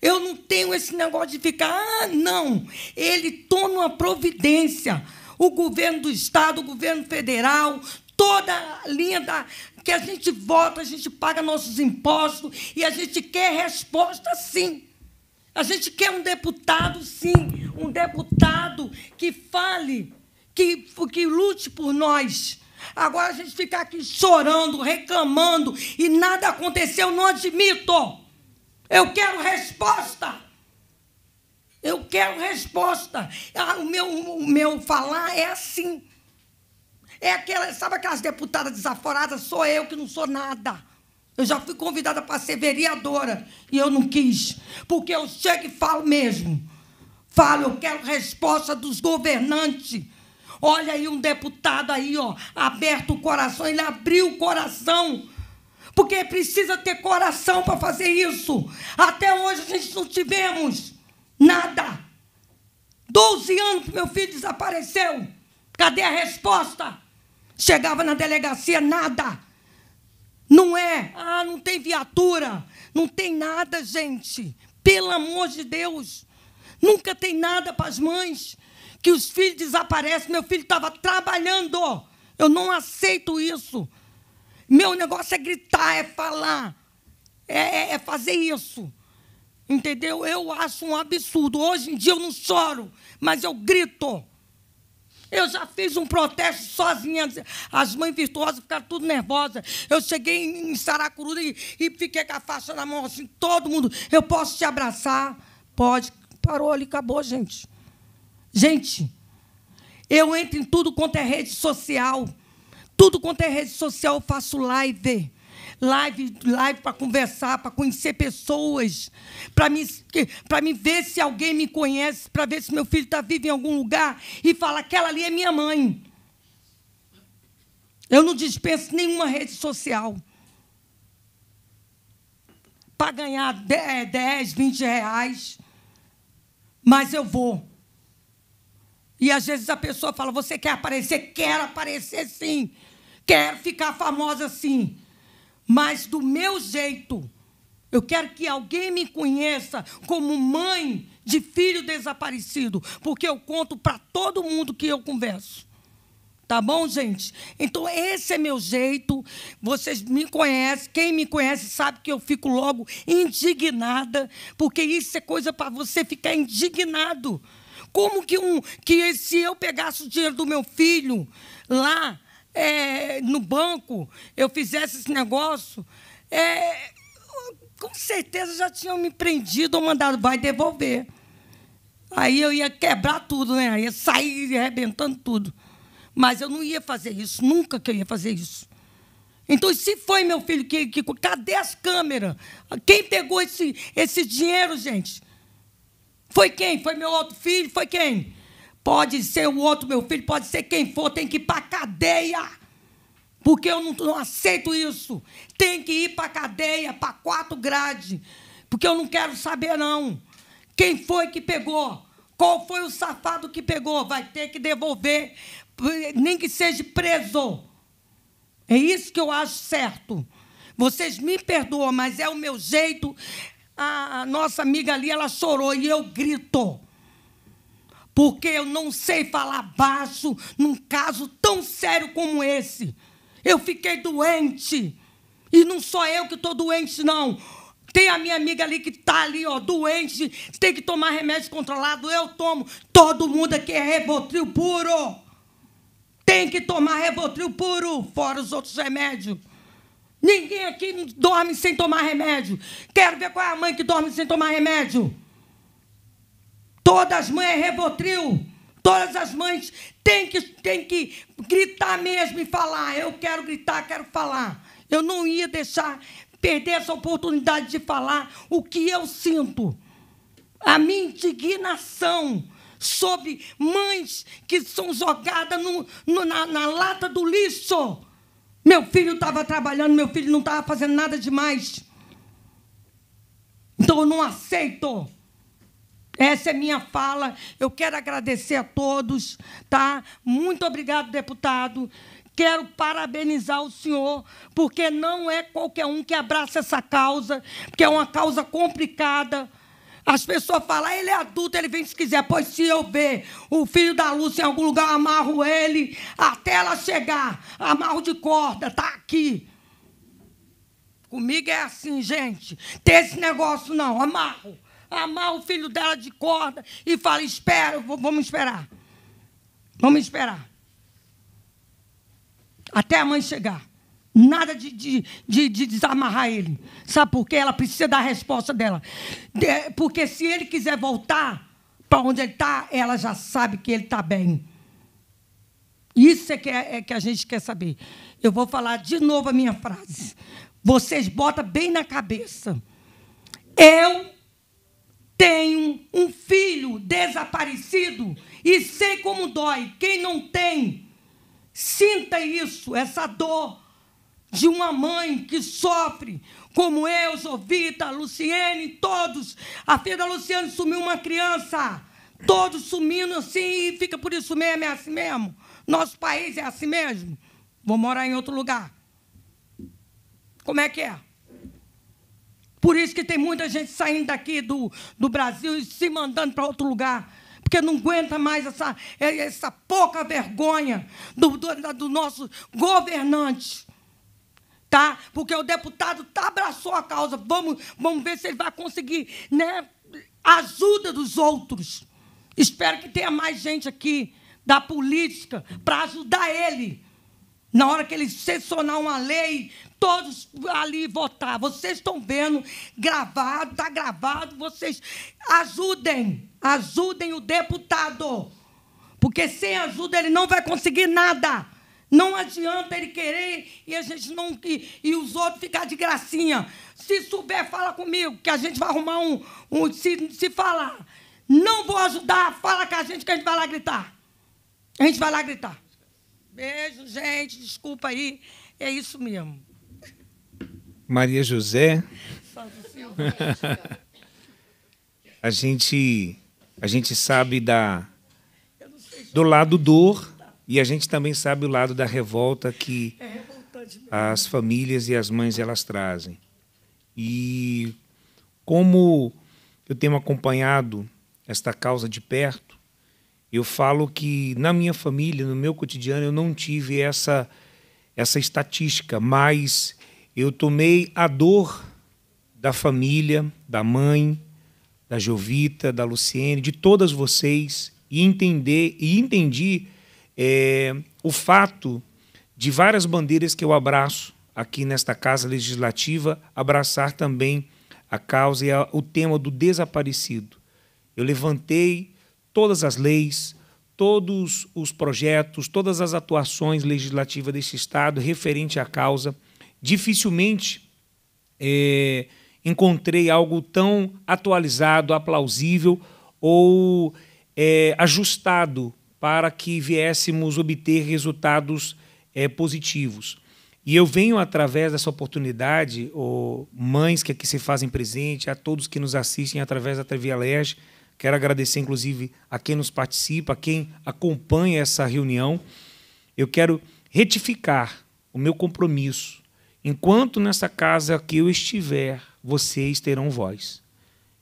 eu não tenho esse negócio de ficar, ah, não. Ele toma uma providência. O governo do Estado, o governo federal, toda a linha da, que a gente vota, a gente paga nossos impostos e a gente quer resposta sim. A gente quer um deputado, sim, um deputado que fale, que, que lute por nós. Agora a gente ficar aqui chorando, reclamando e nada aconteceu, não admito. Eu quero resposta. Eu quero resposta. Ah, o meu, o meu falar é assim. É aquela, sabe aquelas deputadas desaforadas? Sou eu que não sou nada. Eu já fui convidada para ser vereadora e eu não quis. Porque eu chego e falo mesmo. Falo, eu quero resposta dos governantes. Olha aí um deputado aí, ó, aberto o coração, ele abriu o coração porque precisa ter coração para fazer isso. Até hoje a gente não tivemos nada. Doze anos que meu filho desapareceu. Cadê a resposta? Chegava na delegacia, nada. Não é, ah, não tem viatura, não tem nada, gente. Pelo amor de Deus. Nunca tem nada para as mães que os filhos desaparecem. Meu filho estava trabalhando. Eu não aceito isso. Meu negócio é gritar, é falar, é, é, é fazer isso. Entendeu? Eu acho um absurdo. Hoje em dia eu não choro, mas eu grito. Eu já fiz um protesto sozinha. As mães virtuosas ficaram tudo nervosas. Eu cheguei em Saracuru e, e fiquei com a faixa na mão assim, todo mundo. Eu posso te abraçar? Pode. Parou ali, acabou, gente. Gente, eu entro em tudo quanto é rede social. Tudo quanto é rede social, eu faço live. Live, live para conversar, para conhecer pessoas, para me, me ver se alguém me conhece, para ver se meu filho está vivo em algum lugar e fala: aquela ali é minha mãe. Eu não dispenso nenhuma rede social. Para ganhar 10, 20 é, reais, mas eu vou. E às vezes a pessoa fala: Você quer aparecer? Quero aparecer sim. Quer ficar famosa assim, mas do meu jeito. Eu quero que alguém me conheça como mãe de filho desaparecido, porque eu conto para todo mundo que eu converso. Tá bom, gente? Então, esse é meu jeito. Vocês me conhecem. Quem me conhece sabe que eu fico logo indignada, porque isso é coisa para você ficar indignado. Como que, um, que se eu pegasse o dinheiro do meu filho lá é, no banco eu fizesse esse negócio, é, com certeza já tinham me prendido ou mandado, vai devolver. Aí eu ia quebrar tudo, né? ia sair arrebentando tudo. Mas eu não ia fazer isso, nunca que eu ia fazer isso. Então, se foi meu filho que, que cadê as câmeras? Quem pegou esse, esse dinheiro, gente? Foi quem? Foi meu outro filho? Foi quem? pode ser o outro meu filho, pode ser quem for, tem que ir para cadeia. Porque eu não, não, aceito isso. Tem que ir para cadeia, para quatro grades. Porque eu não quero saber, não. Quem foi que pegou? Qual foi o safado que pegou? Vai ter que devolver, nem que seja preso. É isso que eu acho certo. Vocês me perdoam, mas é o meu jeito. A nossa amiga ali, ela chorou e eu grito porque eu não sei falar baixo num caso tão sério como esse. Eu fiquei doente. E não sou eu que estou doente, não. Tem a minha amiga ali que está ali, ó, doente, tem que tomar remédio controlado. Eu tomo. Todo mundo aqui é rebotril puro. Tem que tomar rebotril puro, fora os outros remédios. Ninguém aqui dorme sem tomar remédio. Quero ver qual é a mãe que dorme sem tomar remédio. Todas as mães é Rebotril. Todas as mães têm que, têm que gritar mesmo e falar. Eu quero gritar, quero falar. Eu não ia deixar perder essa oportunidade de falar o que eu sinto. A minha indignação sobre mães que são jogadas no, no, na, na lata do lixo. Meu filho estava trabalhando, meu filho não estava fazendo nada demais. Então eu não aceito. Essa é minha fala. Eu quero agradecer a todos, tá? Muito obrigado, deputado. Quero parabenizar o senhor, porque não é qualquer um que abraça essa causa, porque é uma causa complicada. As pessoas falam, ah, ele é adulto, ele vem se quiser. Pois se eu ver o filho da Lúcia em algum lugar, amarro ele até ela chegar. Amarro de corda, tá aqui. Comigo é assim, gente. Tem esse negócio não, amarro amar o filho dela de corda e fala: espera, vamos esperar. Vamos esperar. Até a mãe chegar. Nada de, de, de, de desamarrar ele. Sabe por quê? Ela precisa da resposta dela. porque se ele quiser voltar para onde ele está, ela já sabe que ele está bem. Isso é que, é, é que a gente quer saber. Eu vou falar de novo a minha frase. Vocês botam bem na cabeça. Eu tenho um filho desaparecido e sei como dói. Quem não tem, sinta isso, essa dor de uma mãe que sofre, como eu, Jovita, Luciene, todos. A filha da Luciane sumiu uma criança, todos sumindo assim, e fica por isso mesmo, é assim mesmo. Nosso país é assim mesmo. Vou morar em outro lugar. Como é que é? Por isso que tem muita gente saindo daqui do, do Brasil e se mandando para outro lugar. Porque não aguenta mais essa, é, essa pouca vergonha do, do, do nosso governante tá? Porque o deputado tá, abraçou a causa. Vamos, vamos ver se ele vai conseguir, né? Ajuda dos outros. Espero que tenha mais gente aqui da política para ajudar ele. Na hora que ele sancionar uma lei, todos ali votar. Vocês estão vendo, gravado, está gravado, vocês ajudem, ajudem o deputado. Porque sem ajuda ele não vai conseguir nada. Não adianta ele querer e a gente não e, e os outros ficar de gracinha. Se souber, fala comigo, que a gente vai arrumar um, um se, se falar. Não vou ajudar, fala com a gente que a gente vai lá gritar. A gente vai lá gritar. Beijo, gente, desculpa aí. É isso mesmo. Maria José. a gente a gente sabe da do lado dor e a gente também sabe o lado da revolta que as famílias e as mães elas trazem. E como eu tenho acompanhado esta causa de perto, eu falo que na minha família, no meu cotidiano, eu não tive essa essa estatística, mas eu tomei a dor da família, da mãe, da Jovita, da Luciene, de todas vocês e entender e entendi é, o fato de várias bandeiras que eu abraço aqui nesta casa legislativa abraçar também a causa e a, o tema do desaparecido. Eu levantei todas as leis, todos os projetos, todas as atuações legislativas deste estado referente à causa dificilmente é, encontrei algo tão atualizado, aplausível ou é, ajustado para que viéssemos obter resultados é, positivos. E eu venho através dessa oportunidade, oh, mães que aqui se fazem presente, a todos que nos assistem através da TV Alerj, quero agradecer inclusive a quem nos participa, a quem acompanha essa reunião. Eu quero retificar o meu compromisso Enquanto nessa casa que eu estiver, vocês terão voz.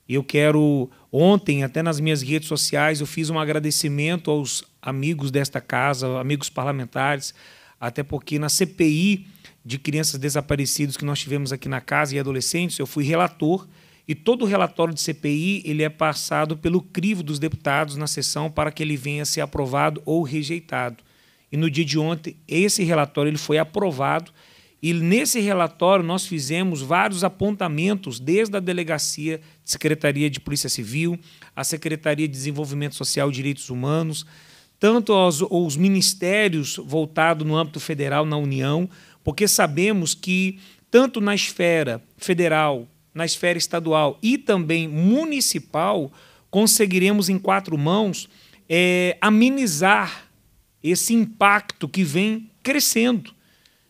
Eu quero, ontem, até nas minhas redes sociais, eu fiz um agradecimento aos amigos desta casa, amigos parlamentares, até porque na CPI de crianças desaparecidas que nós tivemos aqui na casa e adolescentes, eu fui relator e todo o relatório de CPI ele é passado pelo crivo dos deputados na sessão para que ele venha a ser aprovado ou rejeitado. E no dia de ontem, esse relatório ele foi aprovado e nesse relatório nós fizemos vários apontamentos, desde a delegacia, Secretaria de Polícia Civil, a Secretaria de Desenvolvimento Social e Direitos Humanos, tanto aos, aos ministérios voltados no âmbito federal na União, porque sabemos que tanto na esfera federal, na esfera estadual e também municipal, conseguiremos em quatro mãos é, amenizar esse impacto que vem crescendo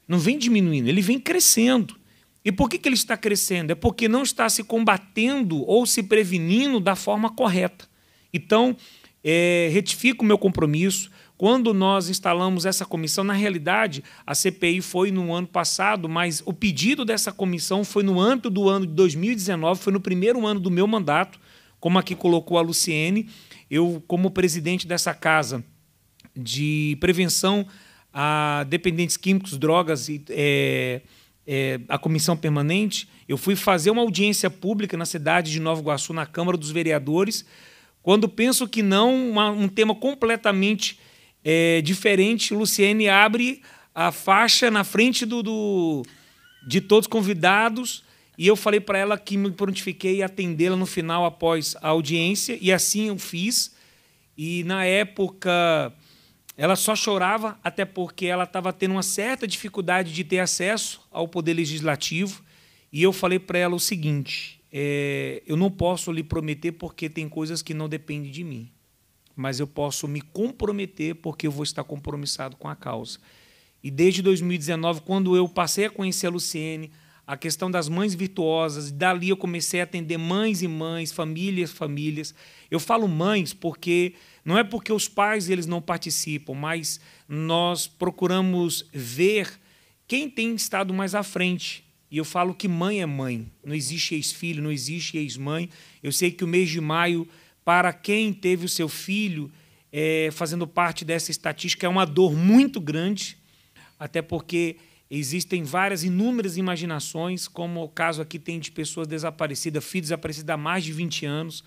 não vem diminuindo, ele vem crescendo. E por que, que ele está crescendo? É porque não está se combatendo ou se prevenindo da forma correta. Então, é, retifico o meu compromisso. Quando nós instalamos essa comissão, na realidade, a CPI foi no ano passado, mas o pedido dessa comissão foi no âmbito do ano de 2019, foi no primeiro ano do meu mandato, como aqui colocou a Luciene. Eu, como presidente dessa casa de prevenção a dependentes químicos, drogas e é, é, a comissão permanente, eu fui fazer uma audiência pública na cidade de Nova Iguaçu, na Câmara dos Vereadores, quando penso que não, uma, um tema completamente é, diferente, Luciene abre a faixa na frente do, do de todos os convidados e eu falei para ela que me prontifiquei a atendê-la no final após a audiência, e assim eu fiz. E na época ela só chorava, até porque ela estava tendo uma certa dificuldade de ter acesso ao poder legislativo. E eu falei para ela o seguinte: é, eu não posso lhe prometer porque tem coisas que não dependem de mim, mas eu posso me comprometer porque eu vou estar compromissado com a causa. E desde 2019, quando eu passei a conhecer a Luciene, a questão das mães virtuosas. Dali eu comecei a atender mães e mães, famílias, famílias. Eu falo mães porque não é porque os pais eles não participam, mas nós procuramos ver quem tem estado mais à frente. E eu falo que mãe é mãe, não existe ex-filho, não existe ex-mãe. Eu sei que o mês de maio, para quem teve o seu filho é, fazendo parte dessa estatística, é uma dor muito grande, até porque Existem várias, inúmeras imaginações, como o caso aqui tem de pessoas desaparecidas, filhos desaparecidos há mais de 20 anos.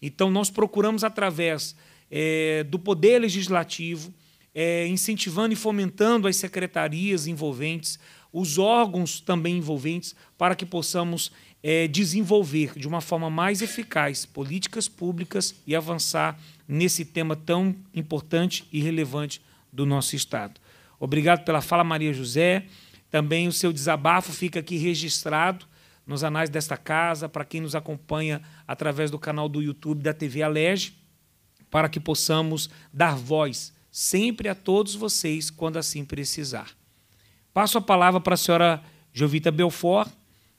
Então, nós procuramos, através é, do Poder Legislativo, é, incentivando e fomentando as secretarias envolventes, os órgãos também envolventes, para que possamos é, desenvolver de uma forma mais eficaz políticas públicas e avançar nesse tema tão importante e relevante do nosso Estado. Obrigado pela fala, Maria José. Também o seu desabafo fica aqui registrado nos anais desta casa, para quem nos acompanha através do canal do YouTube da TV Alege, para que possamos dar voz sempre a todos vocês quando assim precisar. Passo a palavra para a senhora Jovita Belfort,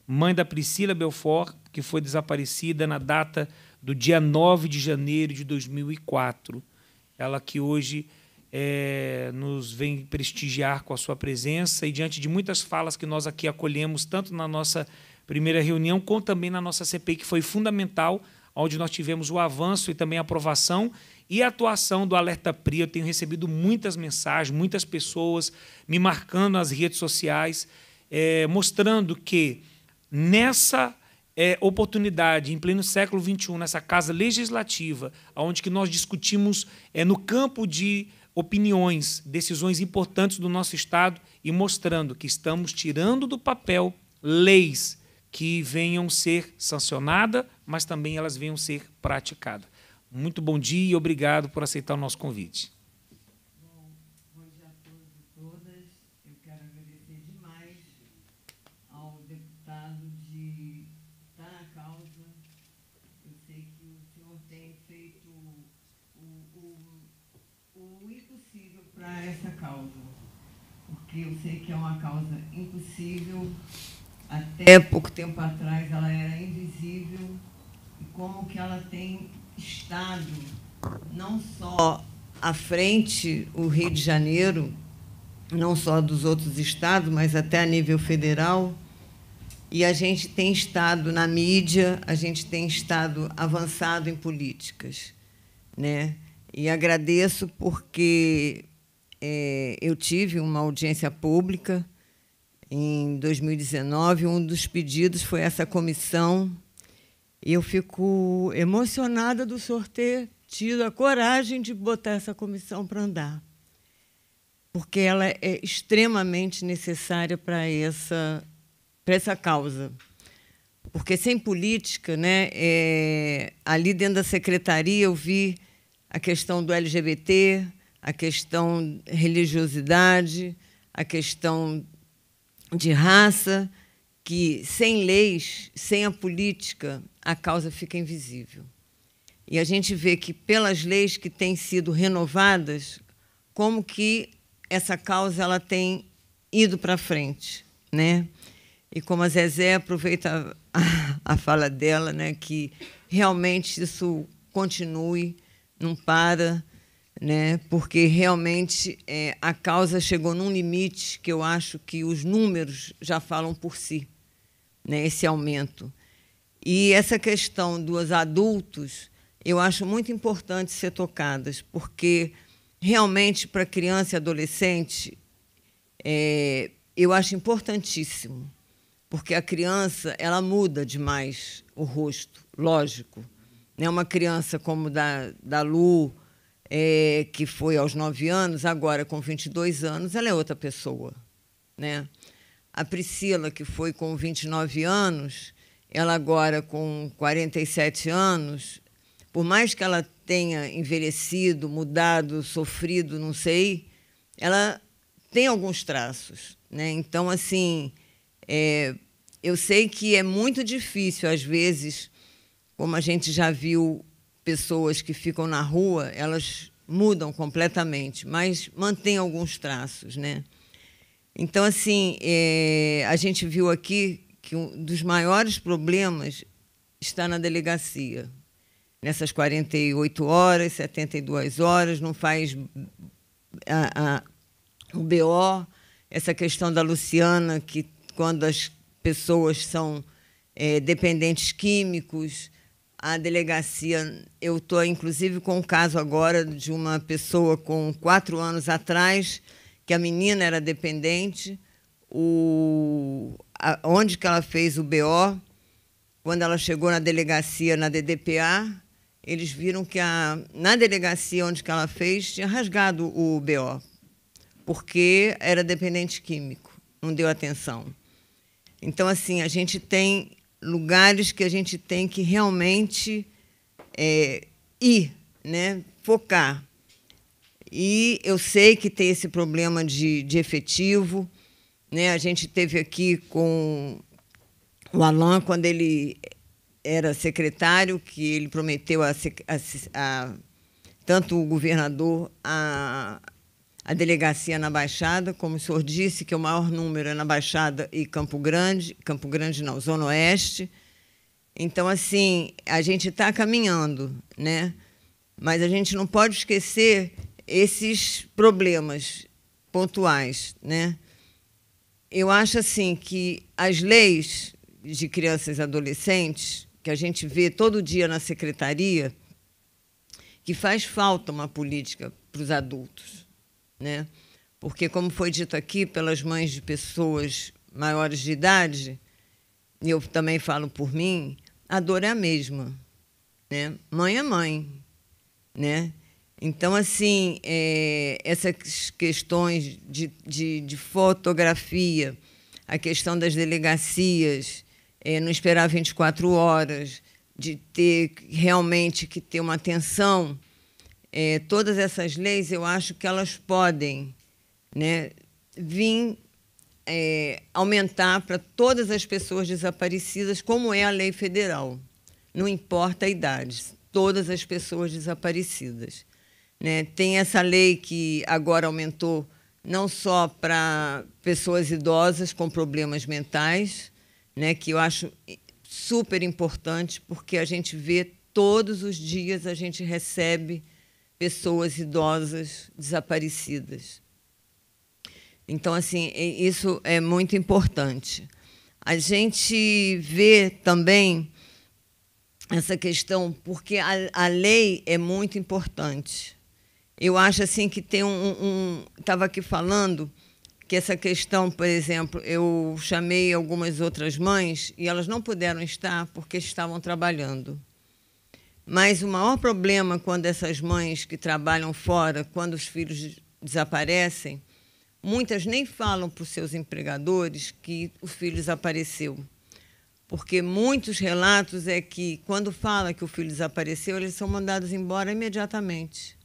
mãe da Priscila Belfort, que foi desaparecida na data do dia 9 de janeiro de 2004. Ela que hoje é, nos vem prestigiar com a sua presença e diante de muitas falas que nós aqui acolhemos, tanto na nossa primeira reunião, como também na nossa CPI, que foi fundamental, onde nós tivemos o avanço e também a aprovação e a atuação do Alerta PRI. Eu tenho recebido muitas mensagens, muitas pessoas me marcando nas redes sociais, é, mostrando que nessa é, oportunidade, em pleno século XXI, nessa casa legislativa, onde que nós discutimos é, no campo de opiniões, decisões importantes do nosso Estado e mostrando que estamos tirando do papel leis que venham ser sancionadas, mas também elas venham ser praticadas. Muito bom dia e obrigado por aceitar o nosso convite. que eu sei que é uma causa impossível. Até é. pouco tempo atrás ela era invisível e como que ela tem estado não só à frente o Rio de Janeiro, não só dos outros estados, mas até a nível federal. E a gente tem estado na mídia, a gente tem estado avançado em políticas, né? E agradeço porque é, eu tive uma audiência pública em 2019. Um dos pedidos foi essa comissão. E eu fico emocionada do senhor ter tido a coragem de botar essa comissão para andar, porque ela é extremamente necessária para essa, para essa causa. Porque sem política, né, é, ali dentro da secretaria eu vi a questão do LGBT, a questão religiosidade, a questão de raça, que sem leis, sem a política, a causa fica invisível. E a gente vê que pelas leis que têm sido renovadas, como que essa causa ela tem ido para frente, né? E como a Zezé aproveita a, fala dela, né, que realmente isso continue, não para, né? porque realmente é, a causa chegou num limite que eu acho que os números já falam por si, né? esse aumento. E essa questão dos adultos, eu acho muito importante ser tocadas, porque realmente para criança e adolescente, é, eu acho importantíssimo, porque a criança ela muda demais o rosto, lógico. Né? Uma criança como da, da Lu, é, que foi aos nove anos, agora com 22 anos, ela é outra pessoa. Né? A Priscila, que foi com 29 anos, ela agora com 47 anos, por mais que ela tenha envelhecido, mudado, sofrido, não sei, ela tem alguns traços. Né? Então, assim, é, eu sei que é muito difícil, às vezes, como a gente já viu pessoas que ficam na rua, elas mudam completamente, mas mantém alguns traços, né? Então, assim, é, a gente viu aqui que um dos maiores problemas está na delegacia. Nessas 48 horas, 72 horas, não faz a, a, o BO, essa questão da Luciana, que quando as pessoas são é, dependentes químicos, a delegacia. Eu estou, inclusive, com um caso agora de uma pessoa com quatro anos atrás, que a menina era dependente, o, a, onde que ela fez o BO, quando ela chegou na delegacia, na DDPA, eles viram que a, na delegacia onde que ela fez tinha rasgado o BO, porque era dependente químico, não deu atenção. Então, assim, a gente tem lugares que a gente tem que realmente é, ir, né? focar. E eu sei que tem esse problema de, de efetivo. Né? A gente teve aqui com o Alain, quando ele era secretário, que ele prometeu a, a, a tanto o governador a, a delegacia na Baixada, como o senhor disse, que o maior número é na Baixada e Campo Grande, Campo Grande não, Zona Oeste. Então, assim, a gente está caminhando, né? mas a gente não pode esquecer esses problemas pontuais. Né? Eu acho assim que as leis de crianças e adolescentes, que a gente vê todo dia na secretaria, que faz falta uma política para os adultos né? Porque, como foi dito aqui pelas mães de pessoas maiores de idade, e eu também falo por mim, a dor é a mesma, né? Mãe é mãe, né? Então, assim, é, essas questões de, de, de, fotografia, a questão das delegacias, é, não esperar 24 horas, de ter realmente que ter uma atenção é, todas essas leis, eu acho que elas podem né, vir é, aumentar para todas as pessoas desaparecidas, como é a lei federal. Não importa a idade, todas as pessoas desaparecidas. Né? Tem essa lei que agora aumentou não só para pessoas idosas com problemas mentais, né, que eu acho super importante, porque a gente vê todos os dias, a gente recebe pessoas idosas desaparecidas. Então, assim, isso é muito importante. A gente vê também essa questão, porque a, a lei é muito importante. Eu acho assim que tem um. Estava um, aqui falando que essa questão, por exemplo, eu chamei algumas outras mães e elas não puderam estar porque estavam trabalhando. Mas o maior problema quando essas mães que trabalham fora, quando os filhos desaparecem, muitas nem falam para os seus empregadores que o filho desapareceu. Porque muitos relatos é que, quando fala que o filho desapareceu, eles são mandados embora imediatamente.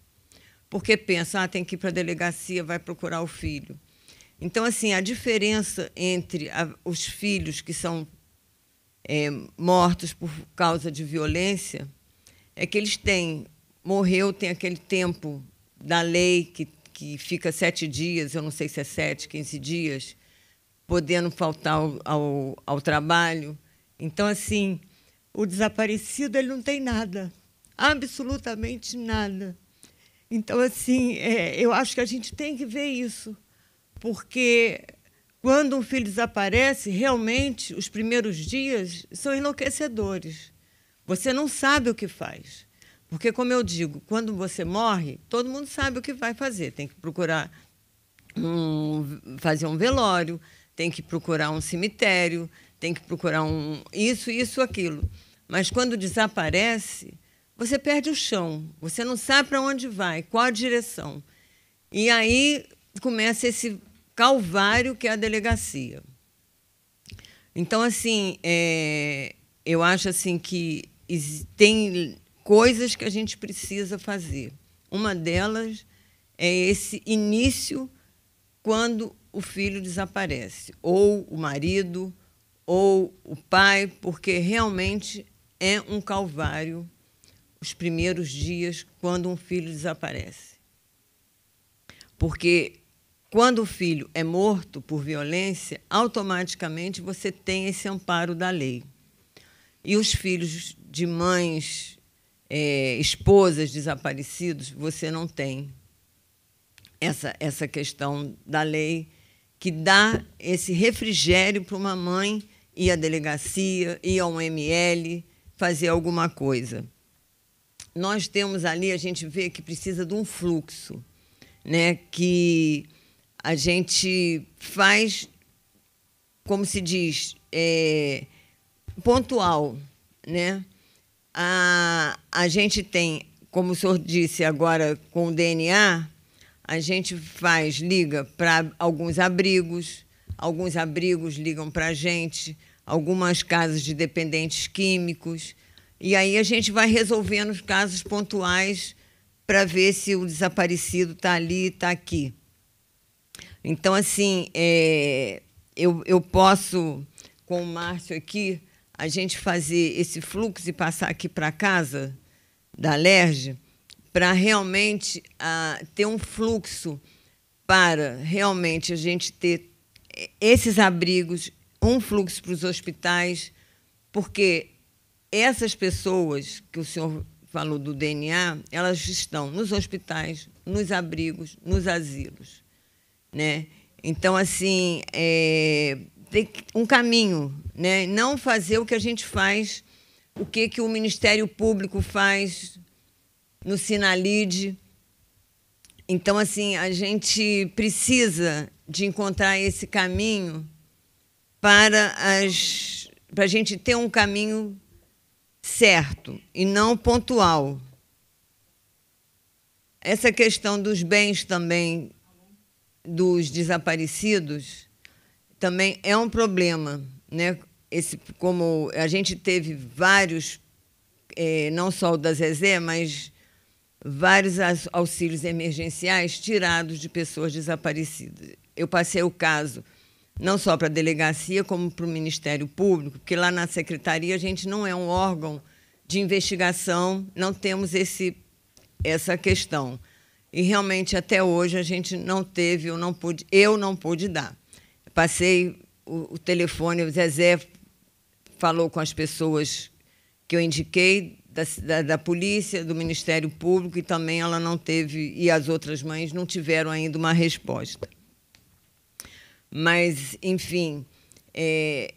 Porque pensam ah, tem que ir para a delegacia, vai procurar o filho. Então, assim, a diferença entre a, os filhos que são é, mortos por causa de violência é que eles têm. Morreu, tem aquele tempo da lei que, que fica sete dias, eu não sei se é sete, quinze dias, podendo faltar ao, ao, ao trabalho. Então, assim, o desaparecido ele não tem nada, absolutamente nada. Então, assim, é, eu acho que a gente tem que ver isso, porque quando um filho desaparece, realmente os primeiros dias são enlouquecedores. Você não sabe o que faz. Porque, como eu digo, quando você morre, todo mundo sabe o que vai fazer. Tem que procurar um, fazer um velório, tem que procurar um cemitério, tem que procurar um isso, isso, aquilo. Mas quando desaparece, você perde o chão, você não sabe para onde vai, qual a direção. E aí começa esse calvário que é a delegacia. Então, assim, é, eu acho assim que tem coisas que a gente precisa fazer. Uma delas é esse início quando o filho desaparece, ou o marido, ou o pai, porque realmente é um calvário os primeiros dias quando um filho desaparece. Porque quando o filho é morto por violência, automaticamente você tem esse amparo da lei e os filhos de mães, é, esposas desaparecidos, você não tem essa, essa questão da lei que dá esse refrigério para uma mãe ir à delegacia, ir a um ML, fazer alguma coisa. Nós temos ali, a gente vê que precisa de um fluxo, né? que a gente faz, como se diz, é, pontual, né? A, a gente tem, como o senhor disse agora com o DNA, a gente faz, liga para alguns abrigos, alguns abrigos ligam para a gente, algumas casas de dependentes químicos, e aí a gente vai resolvendo os casos pontuais para ver se o desaparecido está ali, está aqui. Então, assim, é, eu, eu posso, com o Márcio aqui, a gente fazer esse fluxo e passar aqui para casa da Lerge, para realmente uh, ter um fluxo para realmente a gente ter eh, esses abrigos, um fluxo para os hospitais, porque essas pessoas que o senhor falou do DNA, elas estão nos hospitais, nos abrigos, nos asilos, né? Então assim, é, tem um caminho, né? Não fazer o que a gente faz, o que, que o Ministério Público faz no Sinalide. Então, assim, a gente precisa de encontrar esse caminho para as para a gente ter um caminho certo e não pontual. Essa questão dos bens também dos desaparecidos, também é um problema, né? Esse, como a gente teve vários, é, não só o da Zezé, mas vários auxílios emergenciais tirados de pessoas desaparecidas. Eu passei o caso não só para a delegacia, como para o Ministério Público, porque lá na secretaria a gente não é um órgão de investigação, não temos esse, essa questão. E realmente até hoje a gente não teve, eu não pude, eu não pude dar passei o, o telefone, o Zezé falou com as pessoas que eu indiquei, da, da, da, polícia, do Ministério Público, e também ela não teve, e as outras mães não tiveram ainda uma resposta. Mas, enfim, é,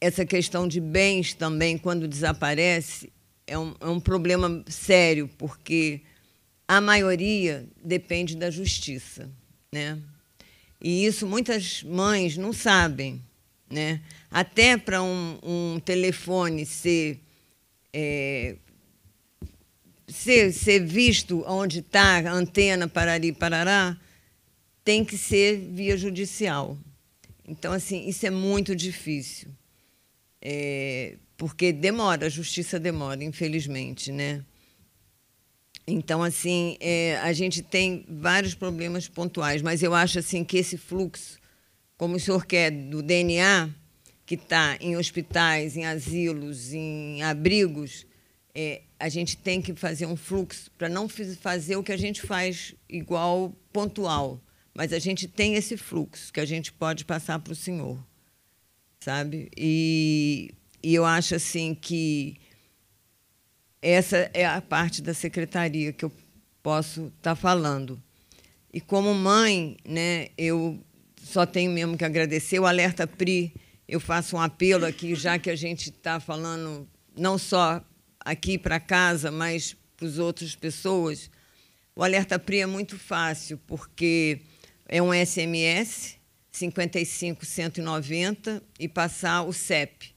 essa questão de bens também, quando desaparece, é um, é um problema sério, porque a maioria depende da justiça. Né? E isso muitas mães não sabem. Né? Até para um, um, telefone ser, é, ser, ser visto onde está a antena Parari Parará, tem que ser via judicial. Então, assim, isso é muito difícil. É, porque demora, a justiça demora, infelizmente, né? Então, assim, é, a gente tem vários problemas pontuais, mas eu acho assim que esse fluxo, como o senhor quer, do DNA, que está em hospitais, em asilos, em abrigos, é, a gente tem que fazer um fluxo para não fazer o que a gente faz igual pontual, mas a gente tem esse fluxo que a gente pode passar para o senhor, sabe? E, e eu acho assim que essa é a parte da secretaria que eu posso estar tá falando. E como mãe, né, eu só tenho mesmo que agradecer. O Alerta PRI, eu faço um apelo aqui, já que a gente está falando não só aqui para casa, mas para as outras pessoas. O Alerta PRI é muito fácil, porque é um SMS 55190 e passar o CEP.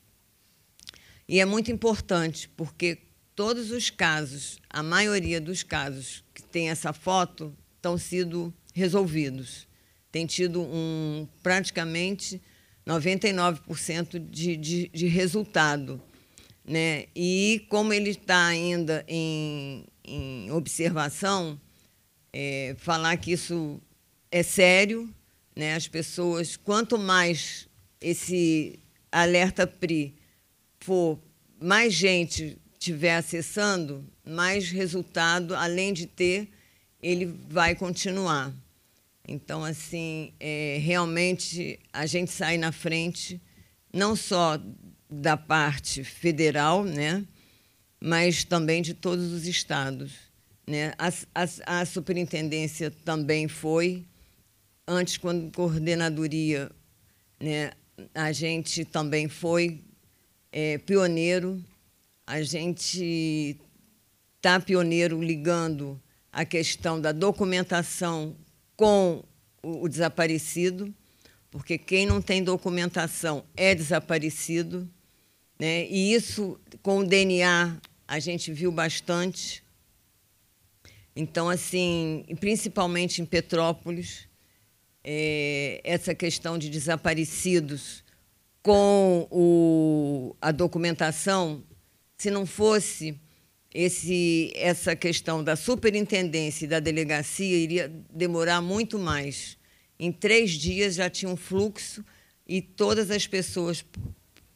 E é muito importante, porque todos os casos, a maioria dos casos que tem essa foto, estão sido resolvidos. Tem tido um praticamente 99% de, de, de resultado. Né? E como ele está ainda em, em observação, é, falar que isso é sério, né? As pessoas, quanto mais esse alerta PRI for, mais gente estiver acessando, mais resultado, além de ter, ele vai continuar. Então, assim, é, realmente a gente sai na frente, não só da parte federal, né, mas também de todos os estados. Né? A, a, a superintendência também foi, antes, quando coordenadoria, né, a gente também foi é, pioneiro a gente está pioneiro ligando a questão da documentação com o, o desaparecido, porque quem não tem documentação é desaparecido. Né? E isso com o DNA a gente viu bastante. Então, assim, principalmente em Petrópolis, é, essa questão de desaparecidos com o, a documentação se não fosse esse, essa questão da superintendência e da delegacia, iria demorar muito mais. Em três dias já tinha um fluxo e todas as pessoas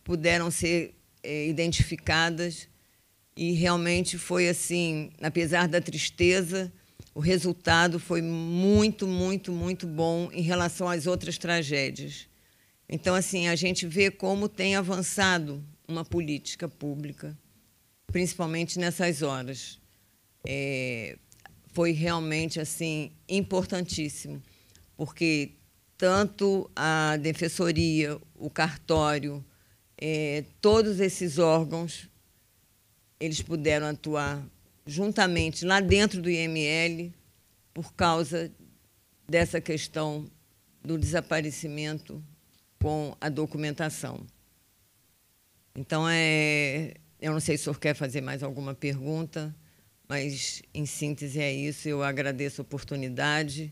puderam ser é, identificadas e realmente foi assim, apesar da tristeza, o resultado foi muito, muito, muito bom em relação às outras tragédias. Então, assim, a gente vê como tem avançado uma política pública principalmente nessas horas. É, foi realmente assim importantíssimo, porque tanto a defensoria, o cartório, é, todos esses órgãos, eles puderam atuar juntamente lá dentro do IML por causa dessa questão do desaparecimento com a documentação. Então é eu não sei se o senhor quer fazer mais alguma pergunta, mas em síntese é isso. Eu agradeço a oportunidade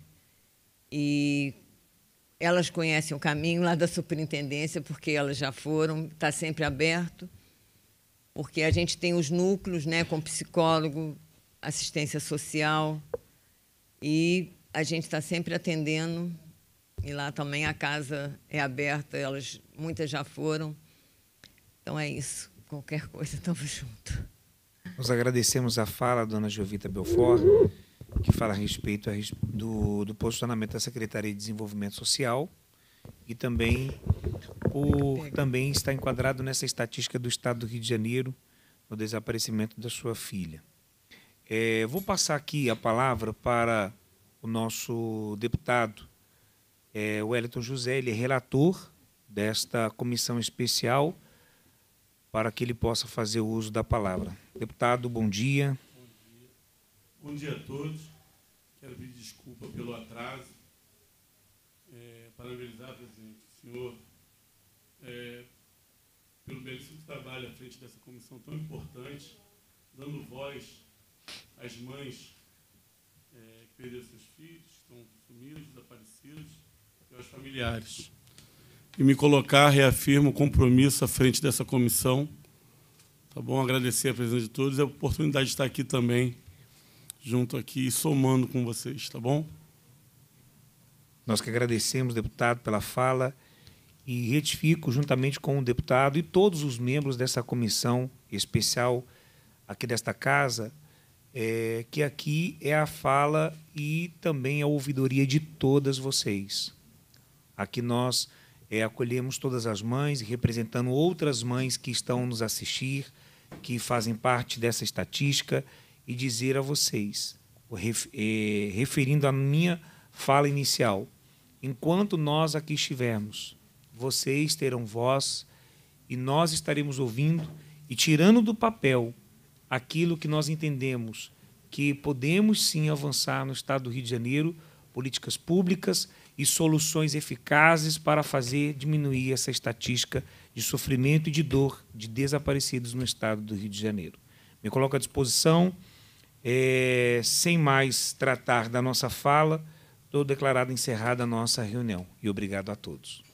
e elas conhecem o caminho lá da superintendência, porque elas já foram, está sempre aberto, porque a gente tem os núcleos né, com psicólogo, assistência social, e a gente está sempre atendendo. E lá também a casa é aberta, elas muitas já foram. Então é isso. Qualquer coisa, estamos juntos. Nós agradecemos a fala, dona Jovita Belfort, que fala a respeito a, do, do posicionamento da Secretaria de Desenvolvimento Social e também o também está enquadrado nessa estatística do Estado do Rio de Janeiro no desaparecimento da sua filha. É, vou passar aqui a palavra para o nosso deputado é, Wellington José, ele é relator desta comissão especial para que ele possa fazer uso da palavra. Deputado, bom dia. Bom dia, bom dia a todos. Quero pedir desculpa pelo atraso. É, parabenizar, presidente, o senhor é, pelo belíssimo trabalho à frente dessa comissão tão importante, dando voz às mães é, que perderam seus filhos, que estão sumidos, desaparecidos, e aos familiares e me colocar, reafirmo o compromisso à frente dessa comissão. Tá bom? Agradecer a presença de todos e a oportunidade de estar aqui também, junto aqui e somando com vocês, tá bom? Nós que agradecemos, deputado, pela fala e retifico, juntamente com o deputado e todos os membros dessa comissão especial aqui desta casa, é, que aqui é a fala e também a ouvidoria de todas vocês. Aqui nós é, acolhemos todas as mães, representando outras mães que estão nos assistir, que fazem parte dessa estatística, e dizer a vocês, é, referindo à minha fala inicial, enquanto nós aqui estivermos, vocês terão voz e nós estaremos ouvindo e tirando do papel aquilo que nós entendemos que podemos sim avançar no Estado do Rio de Janeiro, políticas públicas e soluções eficazes para fazer diminuir essa estatística de sofrimento e de dor de desaparecidos no estado do Rio de Janeiro. Me coloco à disposição. É, sem mais tratar da nossa fala, dou declarada encerrada a nossa reunião. E obrigado a todos.